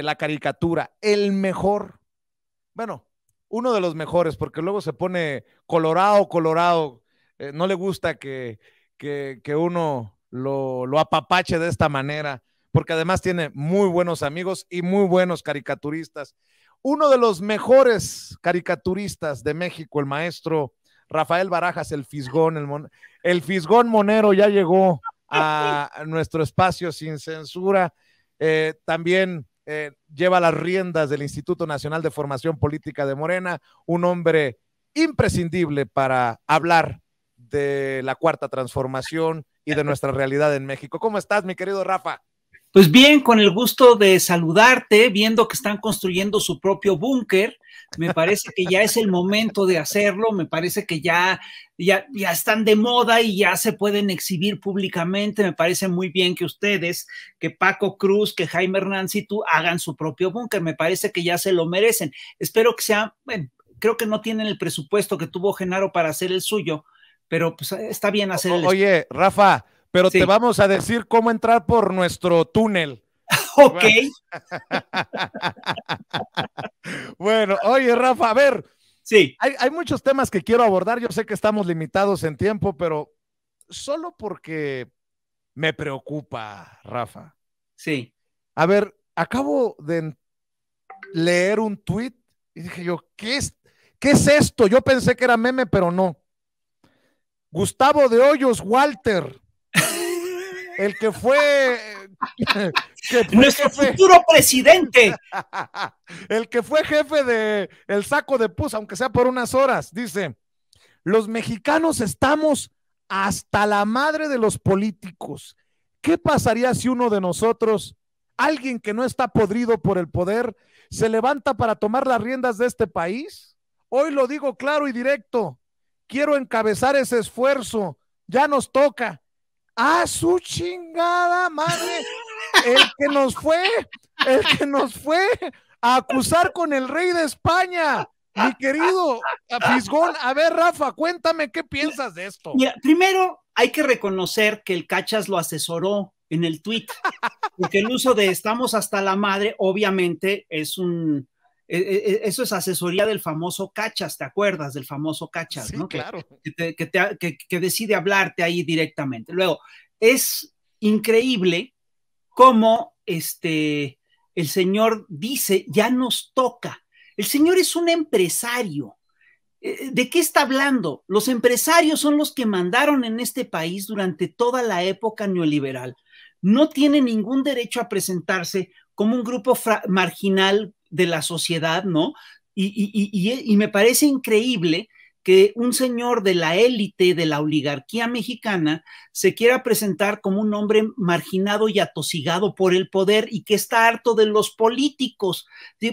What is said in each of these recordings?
la caricatura, el mejor, bueno, uno de los mejores, porque luego se pone colorado, colorado, eh, no le gusta que, uno lo, apapache de esta manera, porque además tiene muy buenos amigos y muy buenos caricaturistas. Uno de los mejores caricaturistas de México, el maestro Rafael Barajas, el Fisgón, el, el Fisgón Monero ya llegó a nuestro espacio sin censura. Eh, también eh, lleva las riendas del Instituto Nacional de Formación Política de Morena, un hombre imprescindible para hablar de la cuarta transformación y de nuestra realidad en México. ¿Cómo estás, mi querido Rafa? Pues bien, con el gusto de saludarte, viendo que están construyendo su propio búnker, me parece que ya es el momento de hacerlo, me parece que ya, ya, ya están de moda y ya se pueden exhibir públicamente, me parece muy bien que ustedes, que Paco Cruz, que Jaime Hernández y tú hagan su propio búnker, me parece que ya se lo merecen. Espero que sea, creo que no tienen el presupuesto que tuvo Genaro para hacer el suyo, pero pues está bien hacer el... Oye, Rafa, pero te vamos a decir cómo entrar por nuestro túnel. ok. bueno, oye, Rafa, a ver. Sí. Hay, muchos temas que quiero abordar. Yo sé que estamos limitados en tiempo, pero solo porque me preocupa, Rafa. Sí. A ver, acabo de leer un tweet y dije yo, ¿qué es, ¿qué es esto? Yo pensé que era meme, pero no. Gustavo de Hoyos Walter el que fue, nuestro futuro presidente, el que fue jefe de el saco de pus, aunque sea por unas horas, dice, los mexicanos estamos hasta la madre de los políticos. ¿Qué pasaría si uno de nosotros, alguien que no está podrido por el poder, se levanta para tomar las riendas de este país? Hoy lo digo claro y directo. Quiero encabezar ese esfuerzo. Ya nos toca a su chingada madre, el que nos fue, el que nos fue a acusar con el rey de España. Mi querido Fisgón, a ver, Rafa, cuéntame qué piensas de esto. primero hay que reconocer que el Cachas lo asesoró en el tweet, porque el uso de estamos hasta la madre, obviamente, es un e, e, e, eso es asesoría del famoso cachas, ¿te acuerdas del famoso cachas? claro. Que, decide hablarte ahí directamente. Luego, es increíble cómo este, el señor dice, ya nos toca. El señor es un empresario. ¿De qué está hablando? Los empresarios son los que mandaron en este país durante toda la época neoliberal. No tiene ningún derecho a presentarse como un grupo marginal de la sociedad, ¿no? Y, y, y, y me parece increíble que un señor de la élite, de la oligarquía mexicana, se quiera presentar como un hombre marginado y atosigado por el poder y que está harto de los políticos.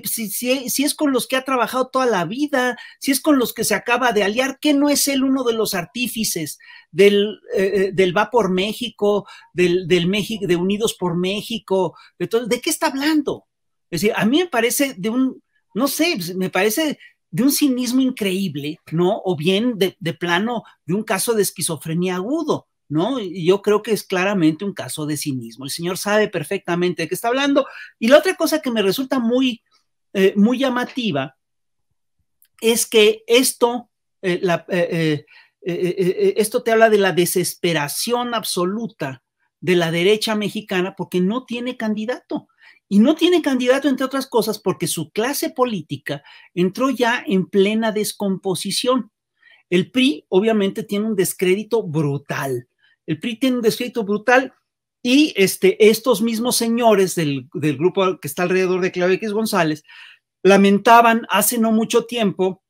Si, es con los que ha trabajado toda la vida, si es con los que se acaba de aliar, que no es él uno de los artífices del, eh, eh, del Va por México, del, del México, de Unidos por México? De, ¿De qué está hablando? Es decir, a mí me parece de un, no sé, pues, me parece de un cinismo increíble, ¿no? O bien de, plano de un caso de esquizofrenia agudo, ¿no? Y yo creo que es claramente un caso de cinismo. El señor sabe perfectamente de qué está hablando. Y la otra cosa que me resulta muy, eh, muy llamativa es que esto, eh, eh, esto te habla de la desesperación absoluta de la derecha mexicana porque no tiene candidato y no tiene candidato, entre otras cosas, porque su clase política entró ya en plena descomposición. El PRI obviamente tiene un descrédito brutal. El PRI tiene un descrédito brutal y este, estos mismos señores del, del grupo que está alrededor de Claudio X González lamentaban hace no mucho tiempo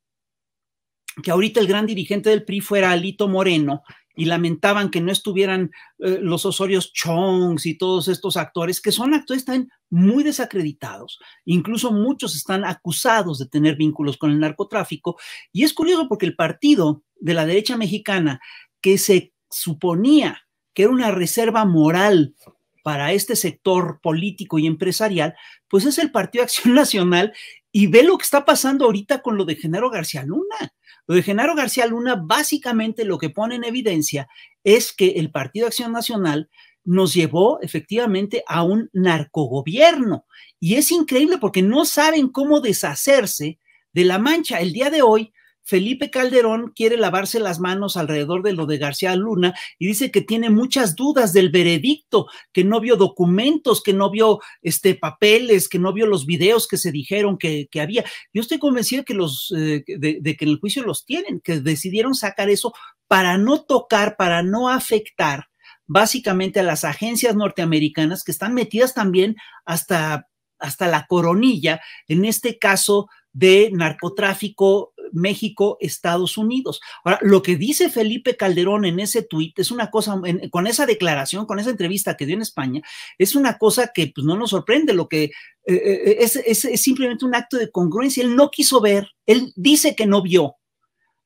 que ahorita el gran dirigente del PRI fuera Alito Moreno, y lamentaban que no estuvieran eh, los Osorios Chongs y todos estos actores, que son actores están muy desacreditados, incluso muchos están acusados de tener vínculos con el narcotráfico, y es curioso porque el partido de la derecha mexicana, que se suponía que era una reserva moral para este sector político y empresarial, pues es el Partido Acción Nacional y ve lo que está pasando ahorita con lo de Genaro García Luna lo de Genaro García Luna básicamente lo que pone en evidencia es que el Partido Acción Nacional nos llevó efectivamente a un narcogobierno. Y es increíble porque no saben cómo deshacerse de la mancha. El día de hoy Felipe Calderón quiere lavarse las manos alrededor de lo de García Luna y dice que tiene muchas dudas del veredicto, que no vio documentos, que no vio este, papeles, que no vio los videos que se dijeron que, había. Yo estoy convencido que los, eh, de, que en el juicio los tienen, que decidieron sacar eso para no tocar, para no afectar básicamente a las agencias norteamericanas que están metidas también hasta, hasta la coronilla, en este caso de narcotráfico México, Estados Unidos. Ahora, lo que dice Felipe Calderón en ese tuit es una cosa, con esa declaración, con esa entrevista que dio en España, es una cosa que pues, no nos sorprende, lo que eh, eh, es, simplemente un acto de congruencia. Él no quiso ver, él dice que no vio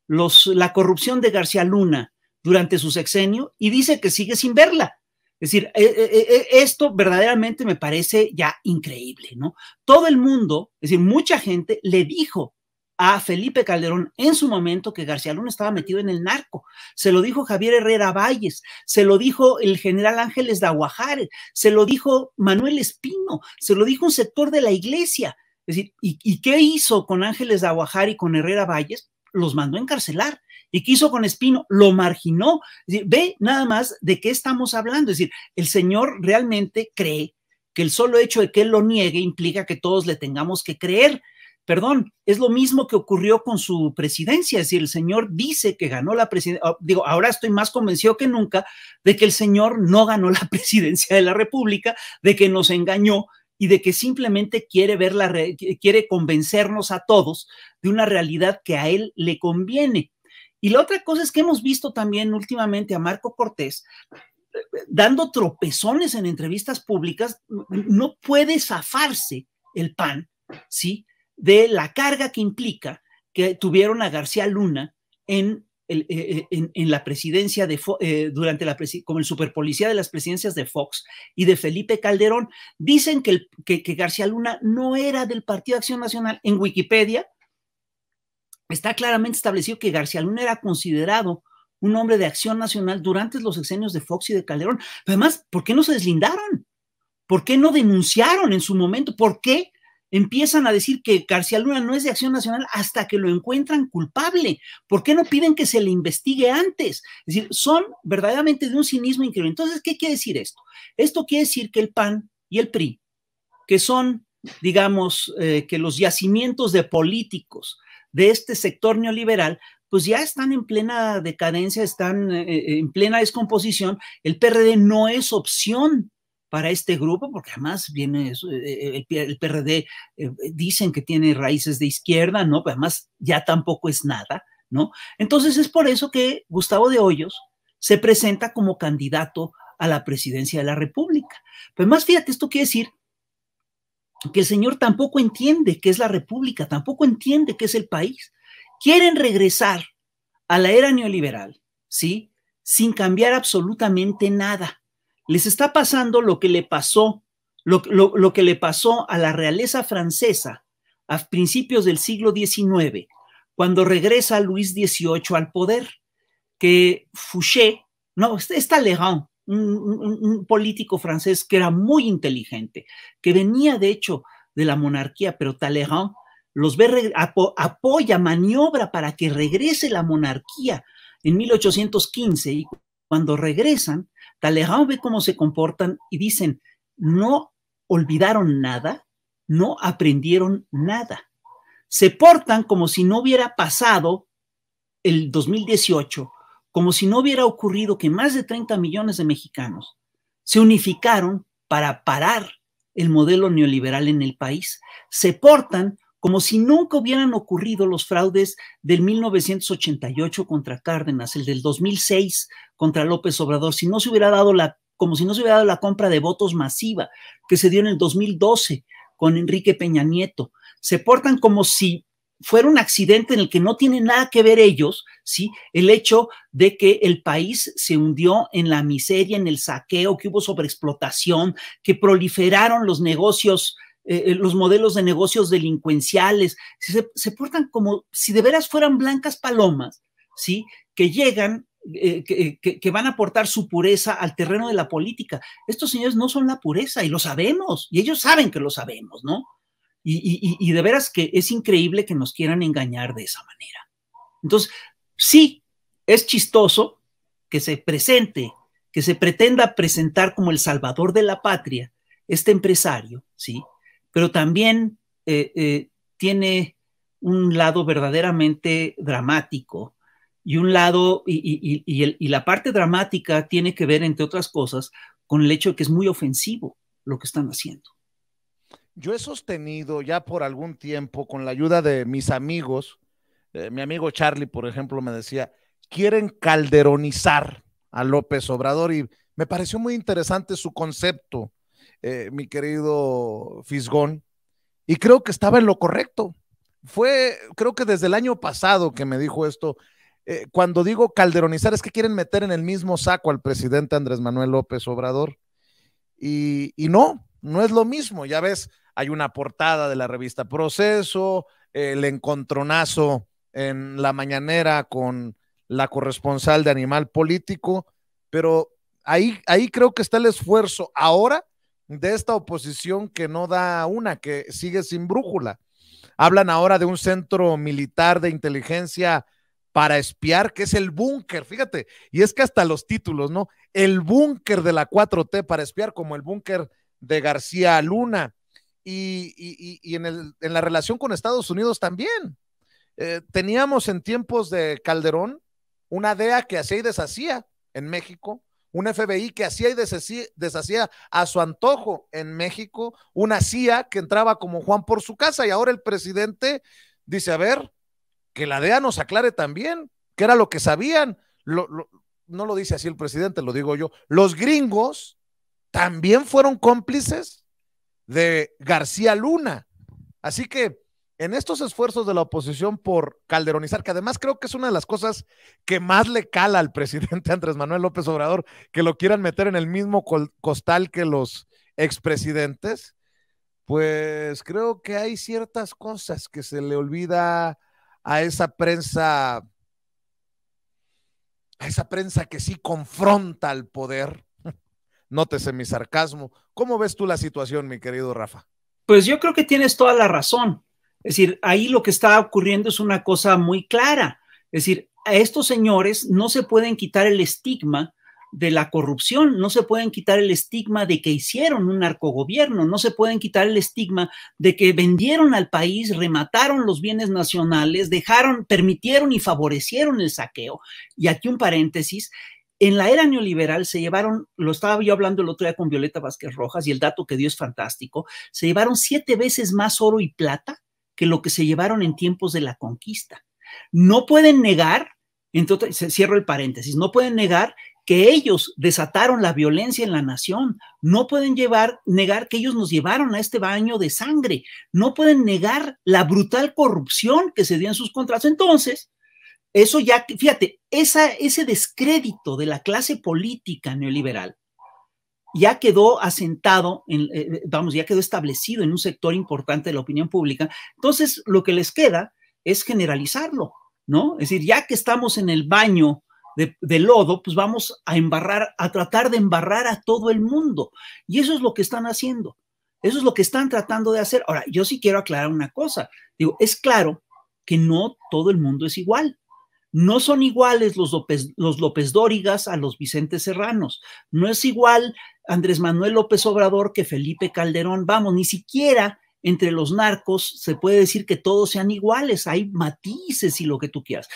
la corrupción de García Luna durante su sexenio y dice que sigue sin verla. Es decir, eh, esto verdaderamente me parece ya increíble, ¿no? Todo el mundo, es decir, mucha gente le dijo a Felipe Calderón en su momento que García Luna estaba metido en el narco. Se lo dijo Javier Herrera Valles, se lo dijo el general Ángeles de Aguajar se lo dijo Manuel Espino, se lo dijo un sector de la iglesia. Es decir, ¿y, qué hizo con Ángeles de Aguajar y con Herrera Valles? Los mandó a encarcelar. ¿Y qué hizo con Espino? Lo marginó. ve nada más de qué estamos hablando. Es decir, el señor realmente cree que el solo hecho de que él lo niegue implica que todos le tengamos que creer perdón, es lo mismo que ocurrió con su presidencia, es decir, el señor dice que ganó la presidencia, ah, digo, ahora estoy más convencido que nunca de que el señor no ganó la presidencia de la República, de que nos engañó y de que simplemente quiere ver la quiere convencernos a todos de una realidad que a él le conviene. Y la otra cosa es que hemos visto también últimamente a Marco Cortés eh, eh, dando tropezones en entrevistas públicas, no puede zafarse el PAN, ¿sí? de la carga que implica que tuvieron a García Luna en, eh, eh, la presidencia de eh, durante la como el superpolicía de las presidencias de Fox y de Felipe Calderón. Dicen que, que, García Luna no era del Partido de Acción Nacional. En Wikipedia está claramente establecido que García Luna era considerado un hombre de acción nacional durante los exenios de Fox y de Calderón. Pero además, ¿por qué no se deslindaron? ¿Por qué no denunciaron en su momento? ¿Por qué empiezan a decir que García Luna no es de Acción Nacional hasta que lo encuentran culpable. ¿Por qué no piden que se le investigue antes? Es decir, son verdaderamente de un cinismo increíble. Entonces, ¿qué quiere decir esto? Esto quiere decir que el PAN y el PRI, que son, digamos, eh, que los yacimientos de políticos de este sector neoliberal, pues ya están en plena decadencia, están eh, eh, en plena descomposición. El PRD no es opción para este grupo, porque además viene eh, eh, el, PRD, eh, dicen que tiene raíces de izquierda, ¿no? Pero además ya tampoco es nada, ¿no? Entonces es por eso que Gustavo de Hoyos se presenta como candidato a la presidencia de la República. Pero más fíjate, esto quiere decir que el señor tampoco entiende qué es la República, tampoco entiende qué es el país. Quieren regresar a la era neoliberal, ¿sí? Sin cambiar absolutamente nada les está pasando lo que le pasó, lo, que le pasó a la realeza francesa a principios del siglo XIX, cuando regresa Luis XVIII al poder, que Fouché, no, está Talleyrand, un, político francés que era muy inteligente, que venía de hecho de la monarquía, pero Talleyrand los ve, apoya, maniobra para que regrese la monarquía en 1815 y cuando regresan, Talleyrand ve cómo se comportan y dicen, no olvidaron nada, no aprendieron nada. Se portan como si no hubiera pasado el 2018, como si no hubiera ocurrido que más de 30 millones de mexicanos se unificaron para parar el modelo neoliberal en el país. Se portan como si nunca hubieran ocurrido los fraudes del 1988 contra Cárdenas, el del 2006 contra López Obrador si no se hubiera dado la, como si no se hubiera dado la compra de votos masiva que se dio en el 2012 con Enrique Peña Nieto. Se portan como si fuera un accidente en el que no tienen nada que ver ellos, ¿sí? El hecho de que el país se hundió en la miseria, en el saqueo, que hubo sobreexplotación, que proliferaron los negocios, eh, eh, los modelos de negocios delincuenciales. Se, se portan como si de veras fueran blancas palomas, ¿sí? Que llegan eh, que, van a aportar su pureza al terreno de la política. Estos señores no son la pureza y lo sabemos, y ellos saben que lo sabemos, ¿no? Y, de veras que es increíble que nos quieran engañar de esa manera. Entonces, sí, es chistoso que se presente, que se pretenda presentar como el salvador de la patria este empresario, ¿sí? Pero también eh, eh, tiene un lado verdaderamente dramático y un lado, y, la parte dramática tiene que ver, entre otras cosas, con el hecho de que es muy ofensivo lo que están haciendo. Yo he sostenido ya por algún tiempo, con la ayuda de mis amigos, eh, mi amigo Charlie, por ejemplo, me decía, quieren calderonizar a López Obrador y me pareció muy interesante su concepto, eh, mi querido Fisgón, y creo que estaba en lo correcto. Fue, creo que desde el año pasado que me dijo esto eh, cuando digo calderonizar, es que quieren meter en el mismo saco al presidente Andrés Manuel López Obrador. Y, no, no es lo mismo. Ya ves, hay una portada de la revista Proceso, el encontronazo en la mañanera con la corresponsal de Animal Político, pero ahí, ahí creo que está el esfuerzo ahora de esta oposición que no da una, que sigue sin brújula. Hablan ahora de un centro militar de inteligencia para espiar, que es el búnker, fíjate, y es que hasta los títulos, ¿no? El búnker de la 4T para espiar, como el búnker de García Luna, y, en, el, en, la relación con Estados Unidos también. Eh, teníamos en tiempos de Calderón una DEA que hacía y deshacía en México, un FBI que hacía y deshacía, a su antojo en México, una CIA que entraba como Juan por su casa y ahora el presidente dice, a ver, que la DEA nos aclare también, que era lo que sabían. no lo dice así el presidente, lo digo yo. Los gringos también fueron cómplices de García Luna. Así que en estos esfuerzos de la oposición por calderonizar, que además creo que es una de las cosas que más le cala al presidente Andrés Manuel López Obrador, que lo quieran meter en el mismo costal que los expresidentes, pues creo que hay ciertas cosas que se le olvida a esa prensa, a esa prensa que sí confronta al poder. Nótese mi sarcasmo. ¿Cómo ves tú la situación, mi querido Rafa? Pues yo creo que tienes toda la razón. Es decir, ahí lo que está ocurriendo es una cosa muy clara. Es decir, a estos señores no se pueden quitar el estigma de la corrupción, no se pueden quitar el estigma de que hicieron un narcogobierno, no se pueden quitar el estigma de que vendieron al país, remataron los bienes nacionales, dejaron, permitieron y favorecieron el saqueo. Y aquí un paréntesis, en la era neoliberal se llevaron, lo estaba yo hablando el otro día con Violeta Vázquez Rojas y el dato que dio es fantástico, se llevaron siete veces más oro y plata que lo que se llevaron en tiempos de la conquista. No pueden negar, entonces cierro el paréntesis, no pueden negar que ellos desataron la violencia en la nación. No pueden llevar, negar que ellos nos llevaron a este baño de sangre. No pueden negar la brutal corrupción que se dio en sus contratos. Entonces, eso ya, fíjate, ese descrédito de la clase política neoliberal ya quedó asentado, en, eh, eh, vamos, ya quedó establecido en un sector importante de la opinión pública. Entonces, lo que les queda es generalizarlo, ¿no? Es decir, ya que estamos en el baño de, lodo, pues vamos a embarrar, a tratar de embarrar a todo el mundo. Y eso es lo que están haciendo. Eso es lo que están tratando de hacer. Ahora, yo sí quiero aclarar una cosa. Digo, es claro que no todo el mundo es igual. No son iguales los López, los López Dórigas a los Vicente Serranos. No es igual Andrés Manuel López Obrador que Felipe Calderón. Vamos, ni siquiera entre los narcos se puede decir que todos sean iguales. Hay matices y lo que tú quieras.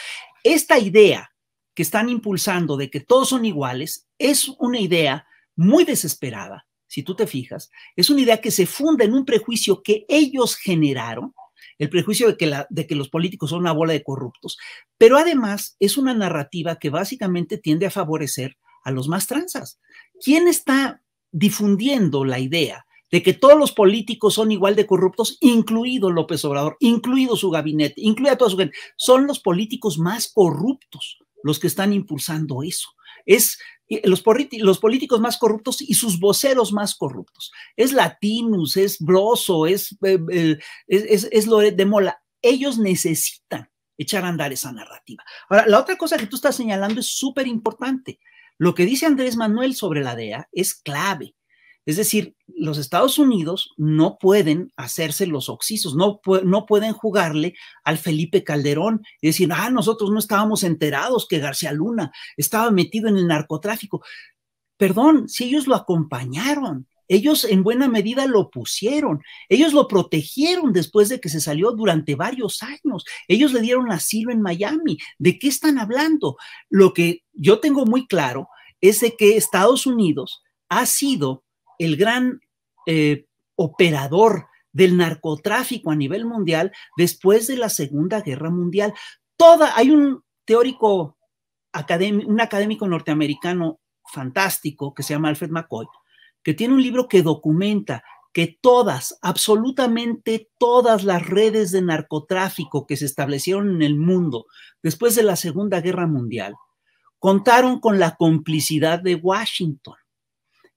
Esta idea que están impulsando de que todos son iguales es una idea muy desesperada, si tú te fijas, es una idea que se funda en un prejuicio que ellos generaron, el prejuicio de que, los políticos son una bola de corruptos, pero además es una narrativa que básicamente tiende a favorecer a los más transas. ¿Quién está difundiendo la idea de que todos los políticos son igual de corruptos, incluido López Obrador, incluido su gabinete, incluida toda su gente? Son los políticos más corruptos los que están impulsando eso. Es los, políticos más corruptos y sus voceros más corruptos. Es Latinus, es Broso, eh, es, es, es Loret de Mola. Ellos necesitan echar a andar esa narrativa. Ahora, la otra cosa que tú estás señalando es súper importante. Lo que dice Andrés Manuel sobre la DEA es clave. Es decir, los Estados Unidos no pueden hacerse los oxisos, no, no, pueden jugarle al Felipe Calderón y decir, ah, nosotros no estábamos enterados que García Luna estaba metido en el narcotráfico. Perdón, si ellos lo acompañaron, ellos en buena medida lo pusieron, ellos lo protegieron después de que se salió durante varios años, ellos le dieron asilo en Miami. ¿De qué están hablando? Lo que yo tengo muy claro es de que Estados Unidos ha sido el gran eh, operador del narcotráfico a nivel mundial después de la Segunda Guerra Mundial. Toda, hay un teórico, un académico norteamericano fantástico que se llama Alfred McCoy, que tiene un libro que documenta que todas, absolutamente todas las redes de narcotráfico que se establecieron en el mundo después de la Segunda Guerra Mundial contaron con la complicidad de Washington.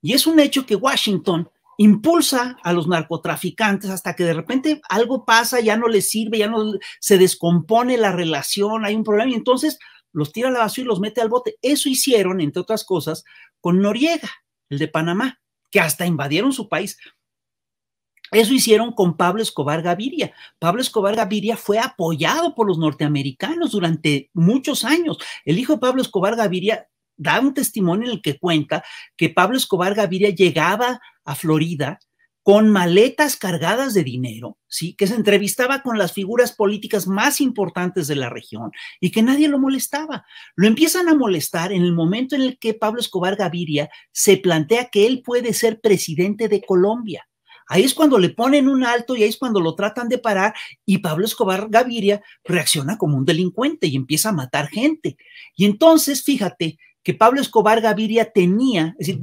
Y es un hecho que Washington impulsa a los narcotraficantes hasta que de repente algo pasa, ya no les sirve, ya no se descompone la relación, hay un problema y entonces los tira a la basura y los mete al bote. Eso hicieron, entre otras cosas, con Noriega, el de Panamá, que hasta invadieron su país. Eso hicieron con Pablo Escobar Gaviria. Pablo Escobar Gaviria fue apoyado por los norteamericanos durante muchos años. El hijo de Pablo Escobar Gaviria da un testimonio en el que cuenta que Pablo Escobar Gaviria llegaba a Florida con maletas cargadas de dinero, ¿sí? que se entrevistaba con las figuras políticas más importantes de la región y que nadie lo molestaba. Lo empiezan a molestar en el momento en el que Pablo Escobar Gaviria se plantea que él puede ser presidente de Colombia. Ahí es cuando le ponen un alto y ahí es cuando lo tratan de parar y Pablo Escobar Gaviria reacciona como un delincuente y empieza a matar gente. Y entonces, fíjate, que Pablo Escobar Gaviria tenía, es decir,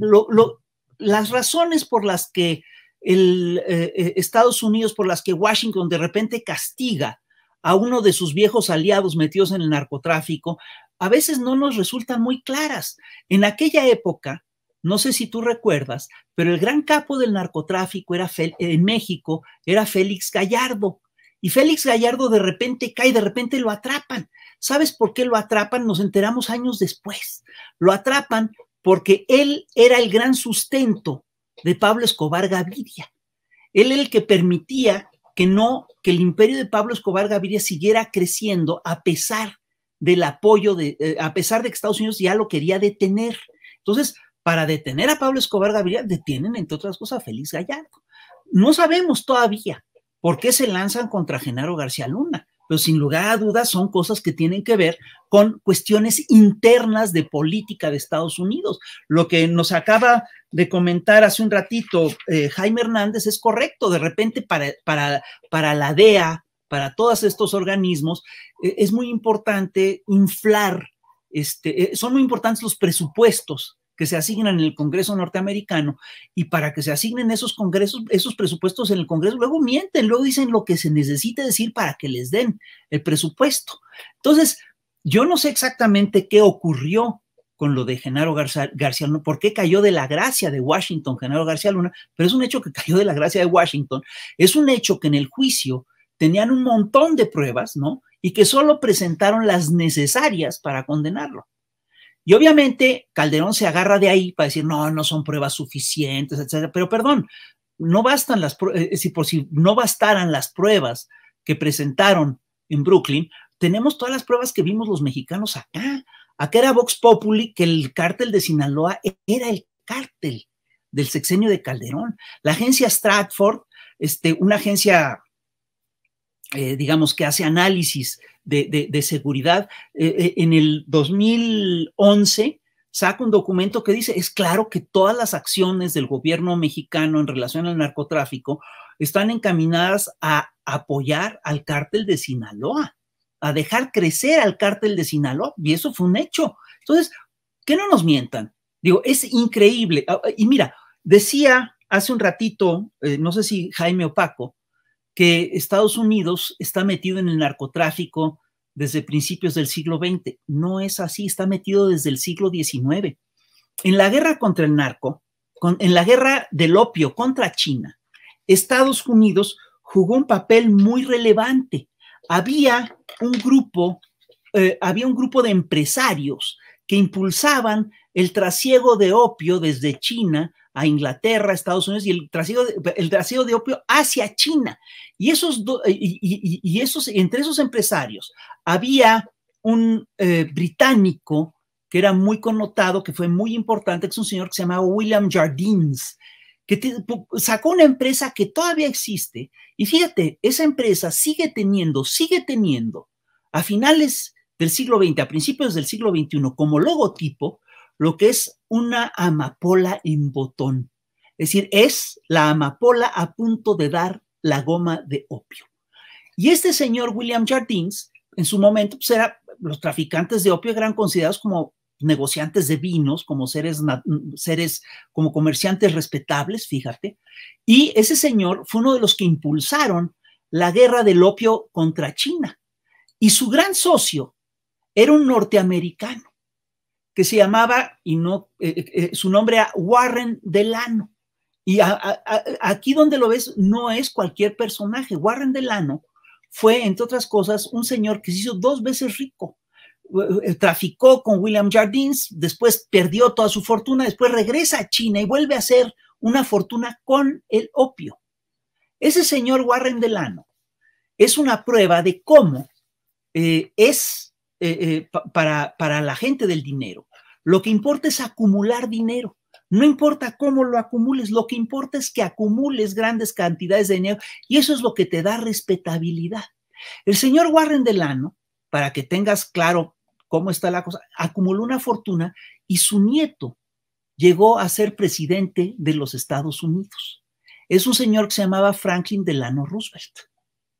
las razones por las que el, eh, eh, Estados Unidos, por las que Washington de repente castiga a uno de sus viejos aliados metidos en el narcotráfico, a veces no nos resultan muy claras. En aquella época, no sé si tú recuerdas, pero el gran capo del narcotráfico era en México era Félix Gallardo, y Félix Gallardo de repente cae, de repente lo atrapan. ¿Sabes por qué lo atrapan? Nos enteramos años después. Lo atrapan porque él era el gran sustento de Pablo Escobar Gaviria. Él era el que permitía que no, que el imperio de Pablo Escobar Gaviria siguiera creciendo a pesar del apoyo de, eh, a pesar de que Estados Unidos ya lo quería detener. Entonces, para detener a Pablo Escobar Gaviria, detienen, entre otras cosas, a Félix Gallardo. No sabemos todavía ¿Por qué se lanzan contra Genaro García Luna? Pero pues, sin lugar a dudas son cosas que tienen que ver con cuestiones internas de política de Estados Unidos. Lo que nos acaba de comentar hace un ratito eh, Jaime Hernández es correcto. De repente para, para, la DEA, para todos estos organismos, eh, es muy importante inflar, este, eh, son muy importantes los presupuestos que se asignan en el Congreso norteamericano y para que se asignen esos congresos, esos presupuestos en el Congreso, luego mienten, luego dicen lo que se necesita decir para que les den el presupuesto. Entonces, yo no sé exactamente qué ocurrió con lo de Genaro García Luna, por qué cayó de la gracia de Washington Genaro García Luna, pero es un hecho que cayó de la gracia de Washington, es un hecho que en el juicio tenían un montón de pruebas, ¿no? Y que solo presentaron las necesarias para condenarlo. Y obviamente Calderón se agarra de ahí para decir, no, no son pruebas suficientes, etcétera. Pero perdón, no bastan las pruebas, si por si no bastaran las pruebas que presentaron en Brooklyn, tenemos todas las pruebas que vimos los mexicanos acá. Acá era Vox Populi que el cártel de Sinaloa era el cártel del sexenio de Calderón. La agencia Stratford, este, una agencia, eh, digamos, que hace análisis de, seguridad, eh, eh, en el 2011 saca un documento que dice, es claro que todas las acciones del gobierno mexicano en relación al narcotráfico están encaminadas a apoyar al cártel de Sinaloa, a dejar crecer al cártel de Sinaloa, y eso fue un hecho. Entonces, que no nos mientan. Digo, es increíble. Ah, y mira, decía hace un ratito, eh, no sé si Jaime Opaco, que Estados Unidos está metido en el narcotráfico desde principios del siglo XX. No es así, está metido desde el siglo XIX. En la guerra contra el narco, en la guerra del opio contra China, Estados Unidos jugó un papel muy relevante. Había un grupo, eh, había un grupo de empresarios que impulsaban el trasiego de opio desde China a Inglaterra, a Estados Unidos y el trasiego de, el de opio hacia China. Y, esos y, esos, entre esos empresarios había un eh, británico que era muy connotado, que fue muy importante, que es un señor que se llamaba William Jardines, que sacó una empresa que todavía existe. Y fíjate, esa empresa sigue teniendo, sigue teniendo a finales del siglo XX, a principios del siglo XXI, como logotipo, lo que es una amapola en botón. Es decir, es la amapola a punto de dar la goma de opio. Y este señor William Jardines, en su momento, pues, los traficantes de opio eran considerados como negociantes de vinos, como seres, seres, como comerciantes respetables, fíjate. Y ese señor fue uno de los que impulsaron la guerra del opio contra China. Y su gran socio era un norteamericano que se llamaba, y no, eh, eh, eh, su nombre era Warren Delano. Y aquí donde lo ves, no es cualquier personaje. Warren Delano fue, entre otras cosas, un señor que se hizo dos veces rico. Traficó con William Jardines, después perdió toda su fortuna, después regresa a China y vuelve a hacer una fortuna con el opio. Ese señor Warren Delano es una prueba de cómo es para la gente del dinero lo que importa es acumular dinero. No importa cómo lo acumules, lo que importa es que acumules grandes cantidades de dinero y eso es lo que te da respetabilidad. El señor Warren Delano, para que tengas claro cómo está la cosa, acumuló una fortuna y su nieto llegó a ser presidente de los Estados Unidos. Es un señor que se llamaba Franklin Delano Roosevelt.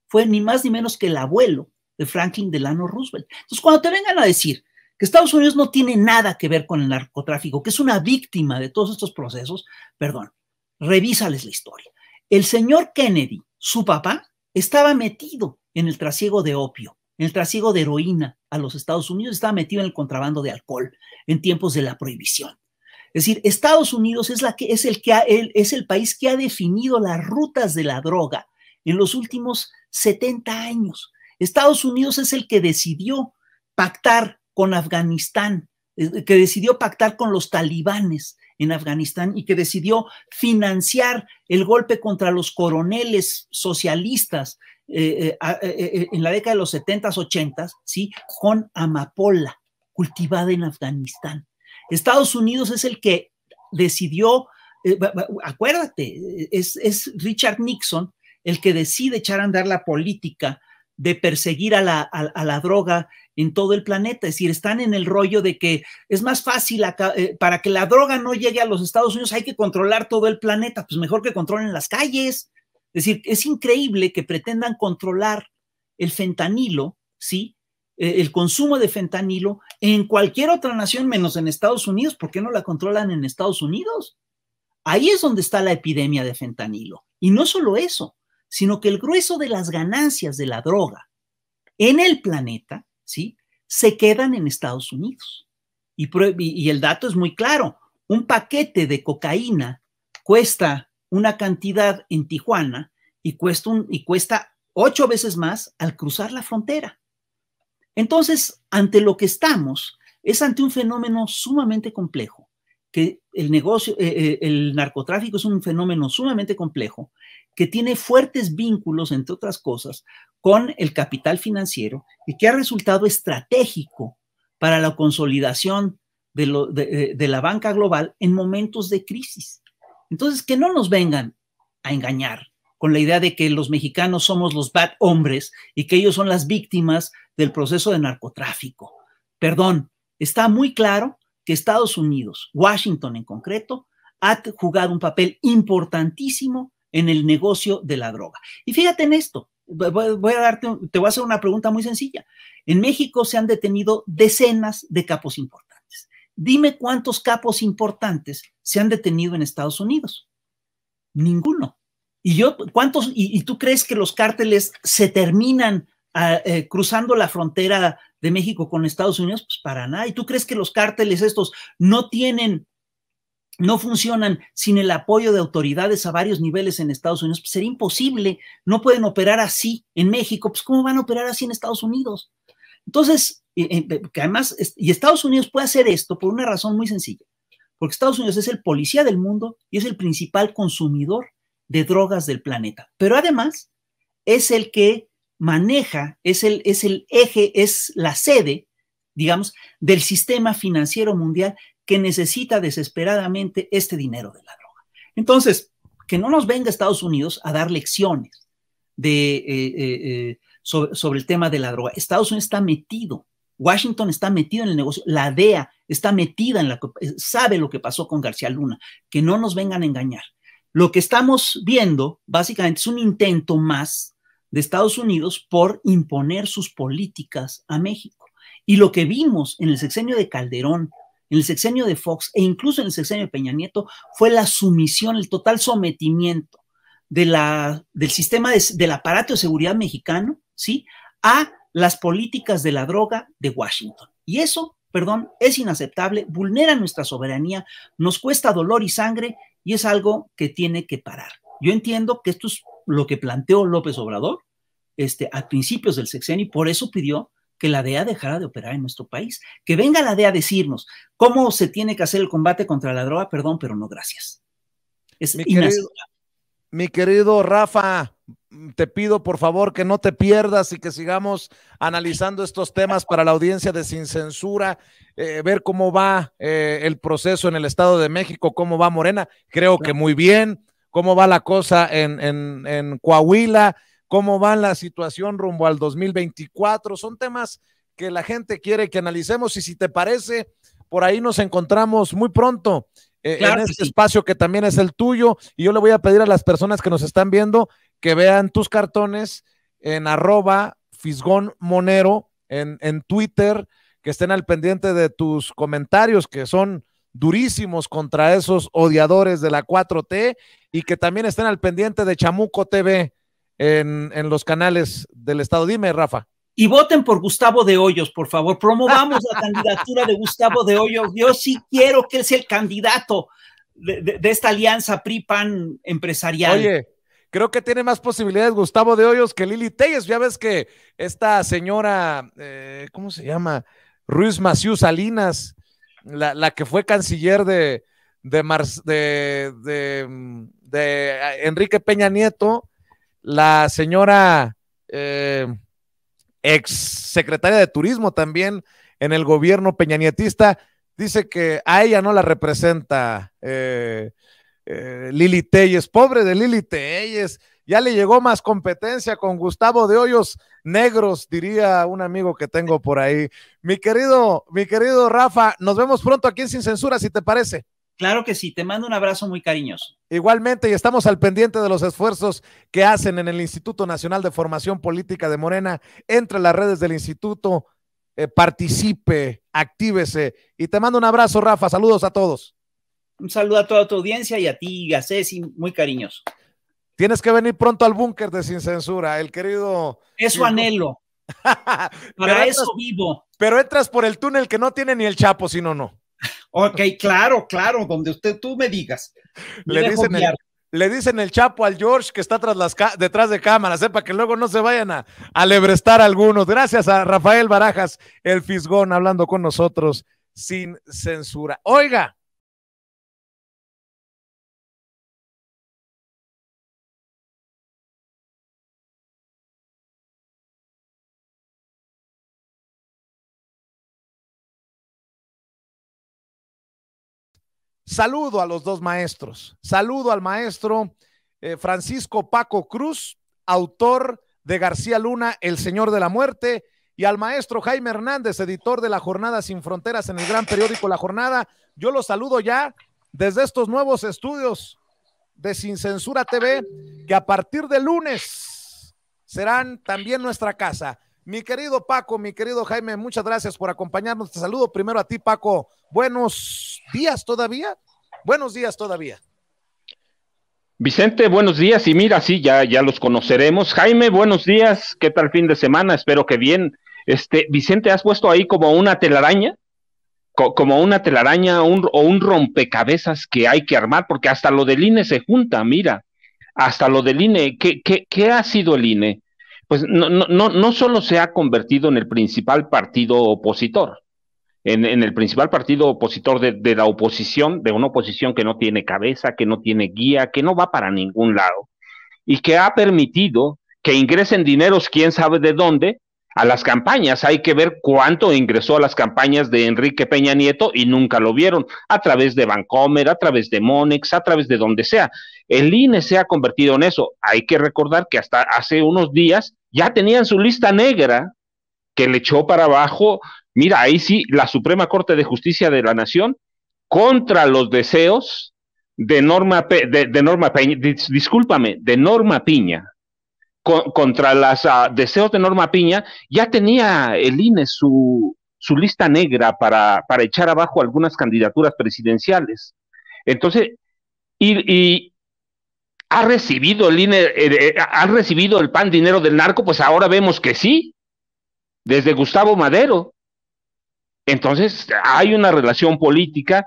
Fue ni más ni menos que el abuelo de Franklin Delano Roosevelt. Entonces, cuando te vengan a decir que Estados Unidos no tiene nada que ver con el narcotráfico, que es una víctima de todos estos procesos, perdón, revísales la historia. El señor Kennedy, su papá, estaba metido en el trasiego de opio, en el trasiego de heroína a los Estados Unidos, estaba metido en el contrabando de alcohol en tiempos de la prohibición. Es decir, Estados Unidos es, la que, es, el, que es el país que ha definido las rutas de la droga en los últimos 70 años. Estados Unidos es el que decidió pactar con Afganistán, eh, que decidió pactar con los talibanes en Afganistán y que decidió financiar el golpe contra los coroneles socialistas eh, eh, en la década de los 70s, 80s, ¿sí? con amapola cultivada en Afganistán. Estados Unidos es el que decidió, acuérdate, es, Richard Nixon el que decide echar a andar la política de perseguir a la, a la, droga en todo el planeta. Es decir, están en el rollo de que es más fácil eh, para que la droga no llegue a los Estados Unidos, hay que controlar todo el planeta. Pues mejor que controlen las calles. Es decir, es increíble que pretendan controlar el fentanilo, ¿sí? E, el consumo de fentanilo en cualquier otra nación menos en Estados Unidos. ¿Por qué no la controlan en Estados Unidos? Ahí es donde está la epidemia de fentanilo. Y no solo eso, sino que el grueso de las ganancias de la droga en el planeta ¿sí? Se quedan en Estados Unidos. Y, el dato es muy claro. Un paquete de cocaína cuesta una cantidad en Tijuana y cuesta, y cuesta ocho veces más al cruzar la frontera. Entonces, ante lo que estamos es ante un fenómeno sumamente complejo, que el negocio, eh, eh, el narcotráfico es un fenómeno sumamente complejo, que tiene fuertes vínculos, entre otras cosas, con el capital financiero y que ha resultado estratégico para la consolidación de, la banca global en momentos de crisis. Entonces, que no nos vengan a engañar con la idea de que los mexicanos somos los bad hombres y que ellos son las víctimas del proceso de narcotráfico. Perdón, está muy claro que Estados Unidos, Washington en concreto, ha jugado un papel importantísimo en el negocio de la droga. Y fíjate en esto, voy, a darte, te voy a hacer una pregunta muy sencilla. En México se han detenido decenas de capos importantes. Dime cuántos capos importantes se han detenido en Estados Unidos. Ninguno. ¿Y yo cuántos? ¿Y, tú crees que los cárteles se terminan ah, eh, cruzando la frontera de México con Estados Unidos? Pues para nada. ¿Y tú crees que los cárteles estos no tienen no funcionan sin el apoyo de autoridades a varios niveles en Estados Unidos, pues sería imposible, no pueden operar así en México, pues ¿cómo van a operar así en Estados Unidos? Entonces, eh, eh, que además, y Estados Unidos puede hacer esto por una razón muy sencilla, porque Estados Unidos es el policía del mundo y es el principal consumidor de drogas del planeta, pero además es el que maneja, es el, es el eje, es la sede digamos, del sistema financiero mundial que necesita desesperadamente este dinero de la droga. Entonces, que no nos venga Estados Unidos a dar lecciones eh, eh, eh, sobre, sobre el tema de la droga. Estados Unidos está metido, Washington está metido en el negocio, la DEA está metida en la... sabe lo que pasó con García Luna, que no nos vengan a engañar. Lo que estamos viendo básicamente es un intento más de Estados Unidos por imponer sus políticas a México. Y lo que vimos en el sexenio de Calderón en el sexenio de Fox e incluso en el sexenio de Peña Nieto fue la sumisión, el total sometimiento del sistema del aparato de seguridad mexicano, ¿sí? A las políticas de la droga de Washington. Y eso, perdón, es inaceptable, vulnera nuestra soberanía, nos cuesta dolor y sangre y es algo que tiene que parar. Yo entiendo que esto es lo que planteó López Obrador este, a principios del sexenio y por eso pidió que la DEA dejara de operar en nuestro país. Que venga la DEA a decirnos cómo se tiene que hacer el combate contra la droga, perdón, pero no gracias. mi, querido, Rafa, te pido por favor que no te pierdas y que sigamos analizando estos temas para la audiencia de Sin Censura, eh, ver cómo va eh, el proceso en el Estado de México, cómo va Morena, creo que muy bien, cómo va la cosa en Coahuila, cómo va la situación rumbo al 2024. Son temas que la gente quiere que analicemos y si te parece, por ahí nos encontramos muy pronto eh, en este espacio que también es el tuyo. Y yo le voy a pedir a las personas que nos están viendo que vean tus cartones en arroba Fisgón Monero en, en Twitter, que estén al pendiente de tus comentarios que son durísimos contra esos odiadores de la 4T y que también estén al pendiente de Chamuco TV, en, los canales del Estado. Dime, Rafa y voten por Gustavo de Hoyos, por favor. Promovamos la candidatura de Gustavo de Hoyos. Yo sí quiero que él sea el candidato de, esta alianza PRI-PAN empresarial. Oye, creo que tiene más posibilidades Gustavo de Hoyos que Lili Telles. Ya ves que esta señora, eh, ¿cómo se llama? Ruiz Maciú Salinas, la, que fue canciller de mm, ah, Enrique Peña Nieto la señora eh, ex secretaria de Turismo también en el gobierno peñanietista, dice que a ella no la representa eh, eh, Lili Telles, pobre de Lili Telles, ya le llegó más competencia con Gustavo de Hoyos Negros, diría un amigo que tengo por ahí. Mi querido, mi querido Rafa, nos vemos pronto aquí en Sin Censura, si te parece. Claro que sí, te mando un abrazo muy cariñoso. Igualmente, y estamos al pendiente de los esfuerzos que hacen en el Instituto Nacional de Formación Política de Morena. Entre las redes del instituto, eh, participe, actívese. Y te mando un abrazo, Rafa. Saludos a todos. Un saludo a toda tu audiencia y a ti, a Ceci, muy cariñoso. Tienes que venir pronto al búnker de Sin Censura, el querido. Eso anhelo. Para eso vivo. Pero entras por el túnel que no tiene ni el Chapo, si no, no. Ok, claro, claro, donde usted tú me digas. Le dicen, el, le dicen, el, chapo al George que está tras las detrás de cámara, sepa eh, que luego no se vayan a, a lebrestar algunos. Gracias a Rafael Barajas, el Fisgón, hablando con nosotros sin censura. Oiga, Saludo a los dos maestros. Saludo al maestro eh, Francisco Paco Cruz, autor de García Luna, El Señor de la Muerte, y al maestro Jaime Hernández, editor de La Jornada Sin Fronteras en el gran periódico La Jornada. Yo los saludo ya desde estos nuevos estudios de Sin Censura TV, que a partir de lunes serán también nuestra casa. Mi querido Paco, mi querido Jaime, muchas gracias por acompañarnos. Te saludo primero a ti, Paco. Buenos días todavía. Buenos días todavía. Vicente, buenos días. Y mira, sí, ya, ya los conoceremos. Jaime, buenos días. ¿Qué tal fin de semana? Espero que bien. Este, Vicente, has puesto ahí como una telaraña, como una telaraña o un rompecabezas que hay que armar, porque hasta lo del INE se junta, mira, hasta lo del INE. ¿Qué, qué, qué ha sido el INE? pues no, no, no solo se ha convertido en el principal partido opositor, en, el principal partido opositor de, de, la oposición, de una oposición que no tiene cabeza, que no tiene guía, que no va para ningún lado, y que ha permitido que ingresen dineros, quién sabe de dónde, a las campañas. Hay que ver cuánto ingresó a las campañas de Enrique Peña Nieto y nunca lo vieron, a través de Bancomer, a través de Monex, a través de donde sea. El INE se ha convertido en eso. Hay que recordar que hasta hace unos días ya tenían su lista negra que le echó para abajo. Mira, ahí sí, la Suprema Corte de Justicia de la Nación contra los deseos de Norma, de, Norma Peña, discúlpame, de Norma Piña, contra los ah, deseos de Norma Piña, ya tenía el INE su, su lista negra para, para, echar abajo algunas candidaturas presidenciales. Entonces, y, ha recibido el INE, eh, eh, eh, ha recibido el pan dinero del narco, pues ahora vemos que sí, desde Gustavo Madero. Entonces, hay una relación política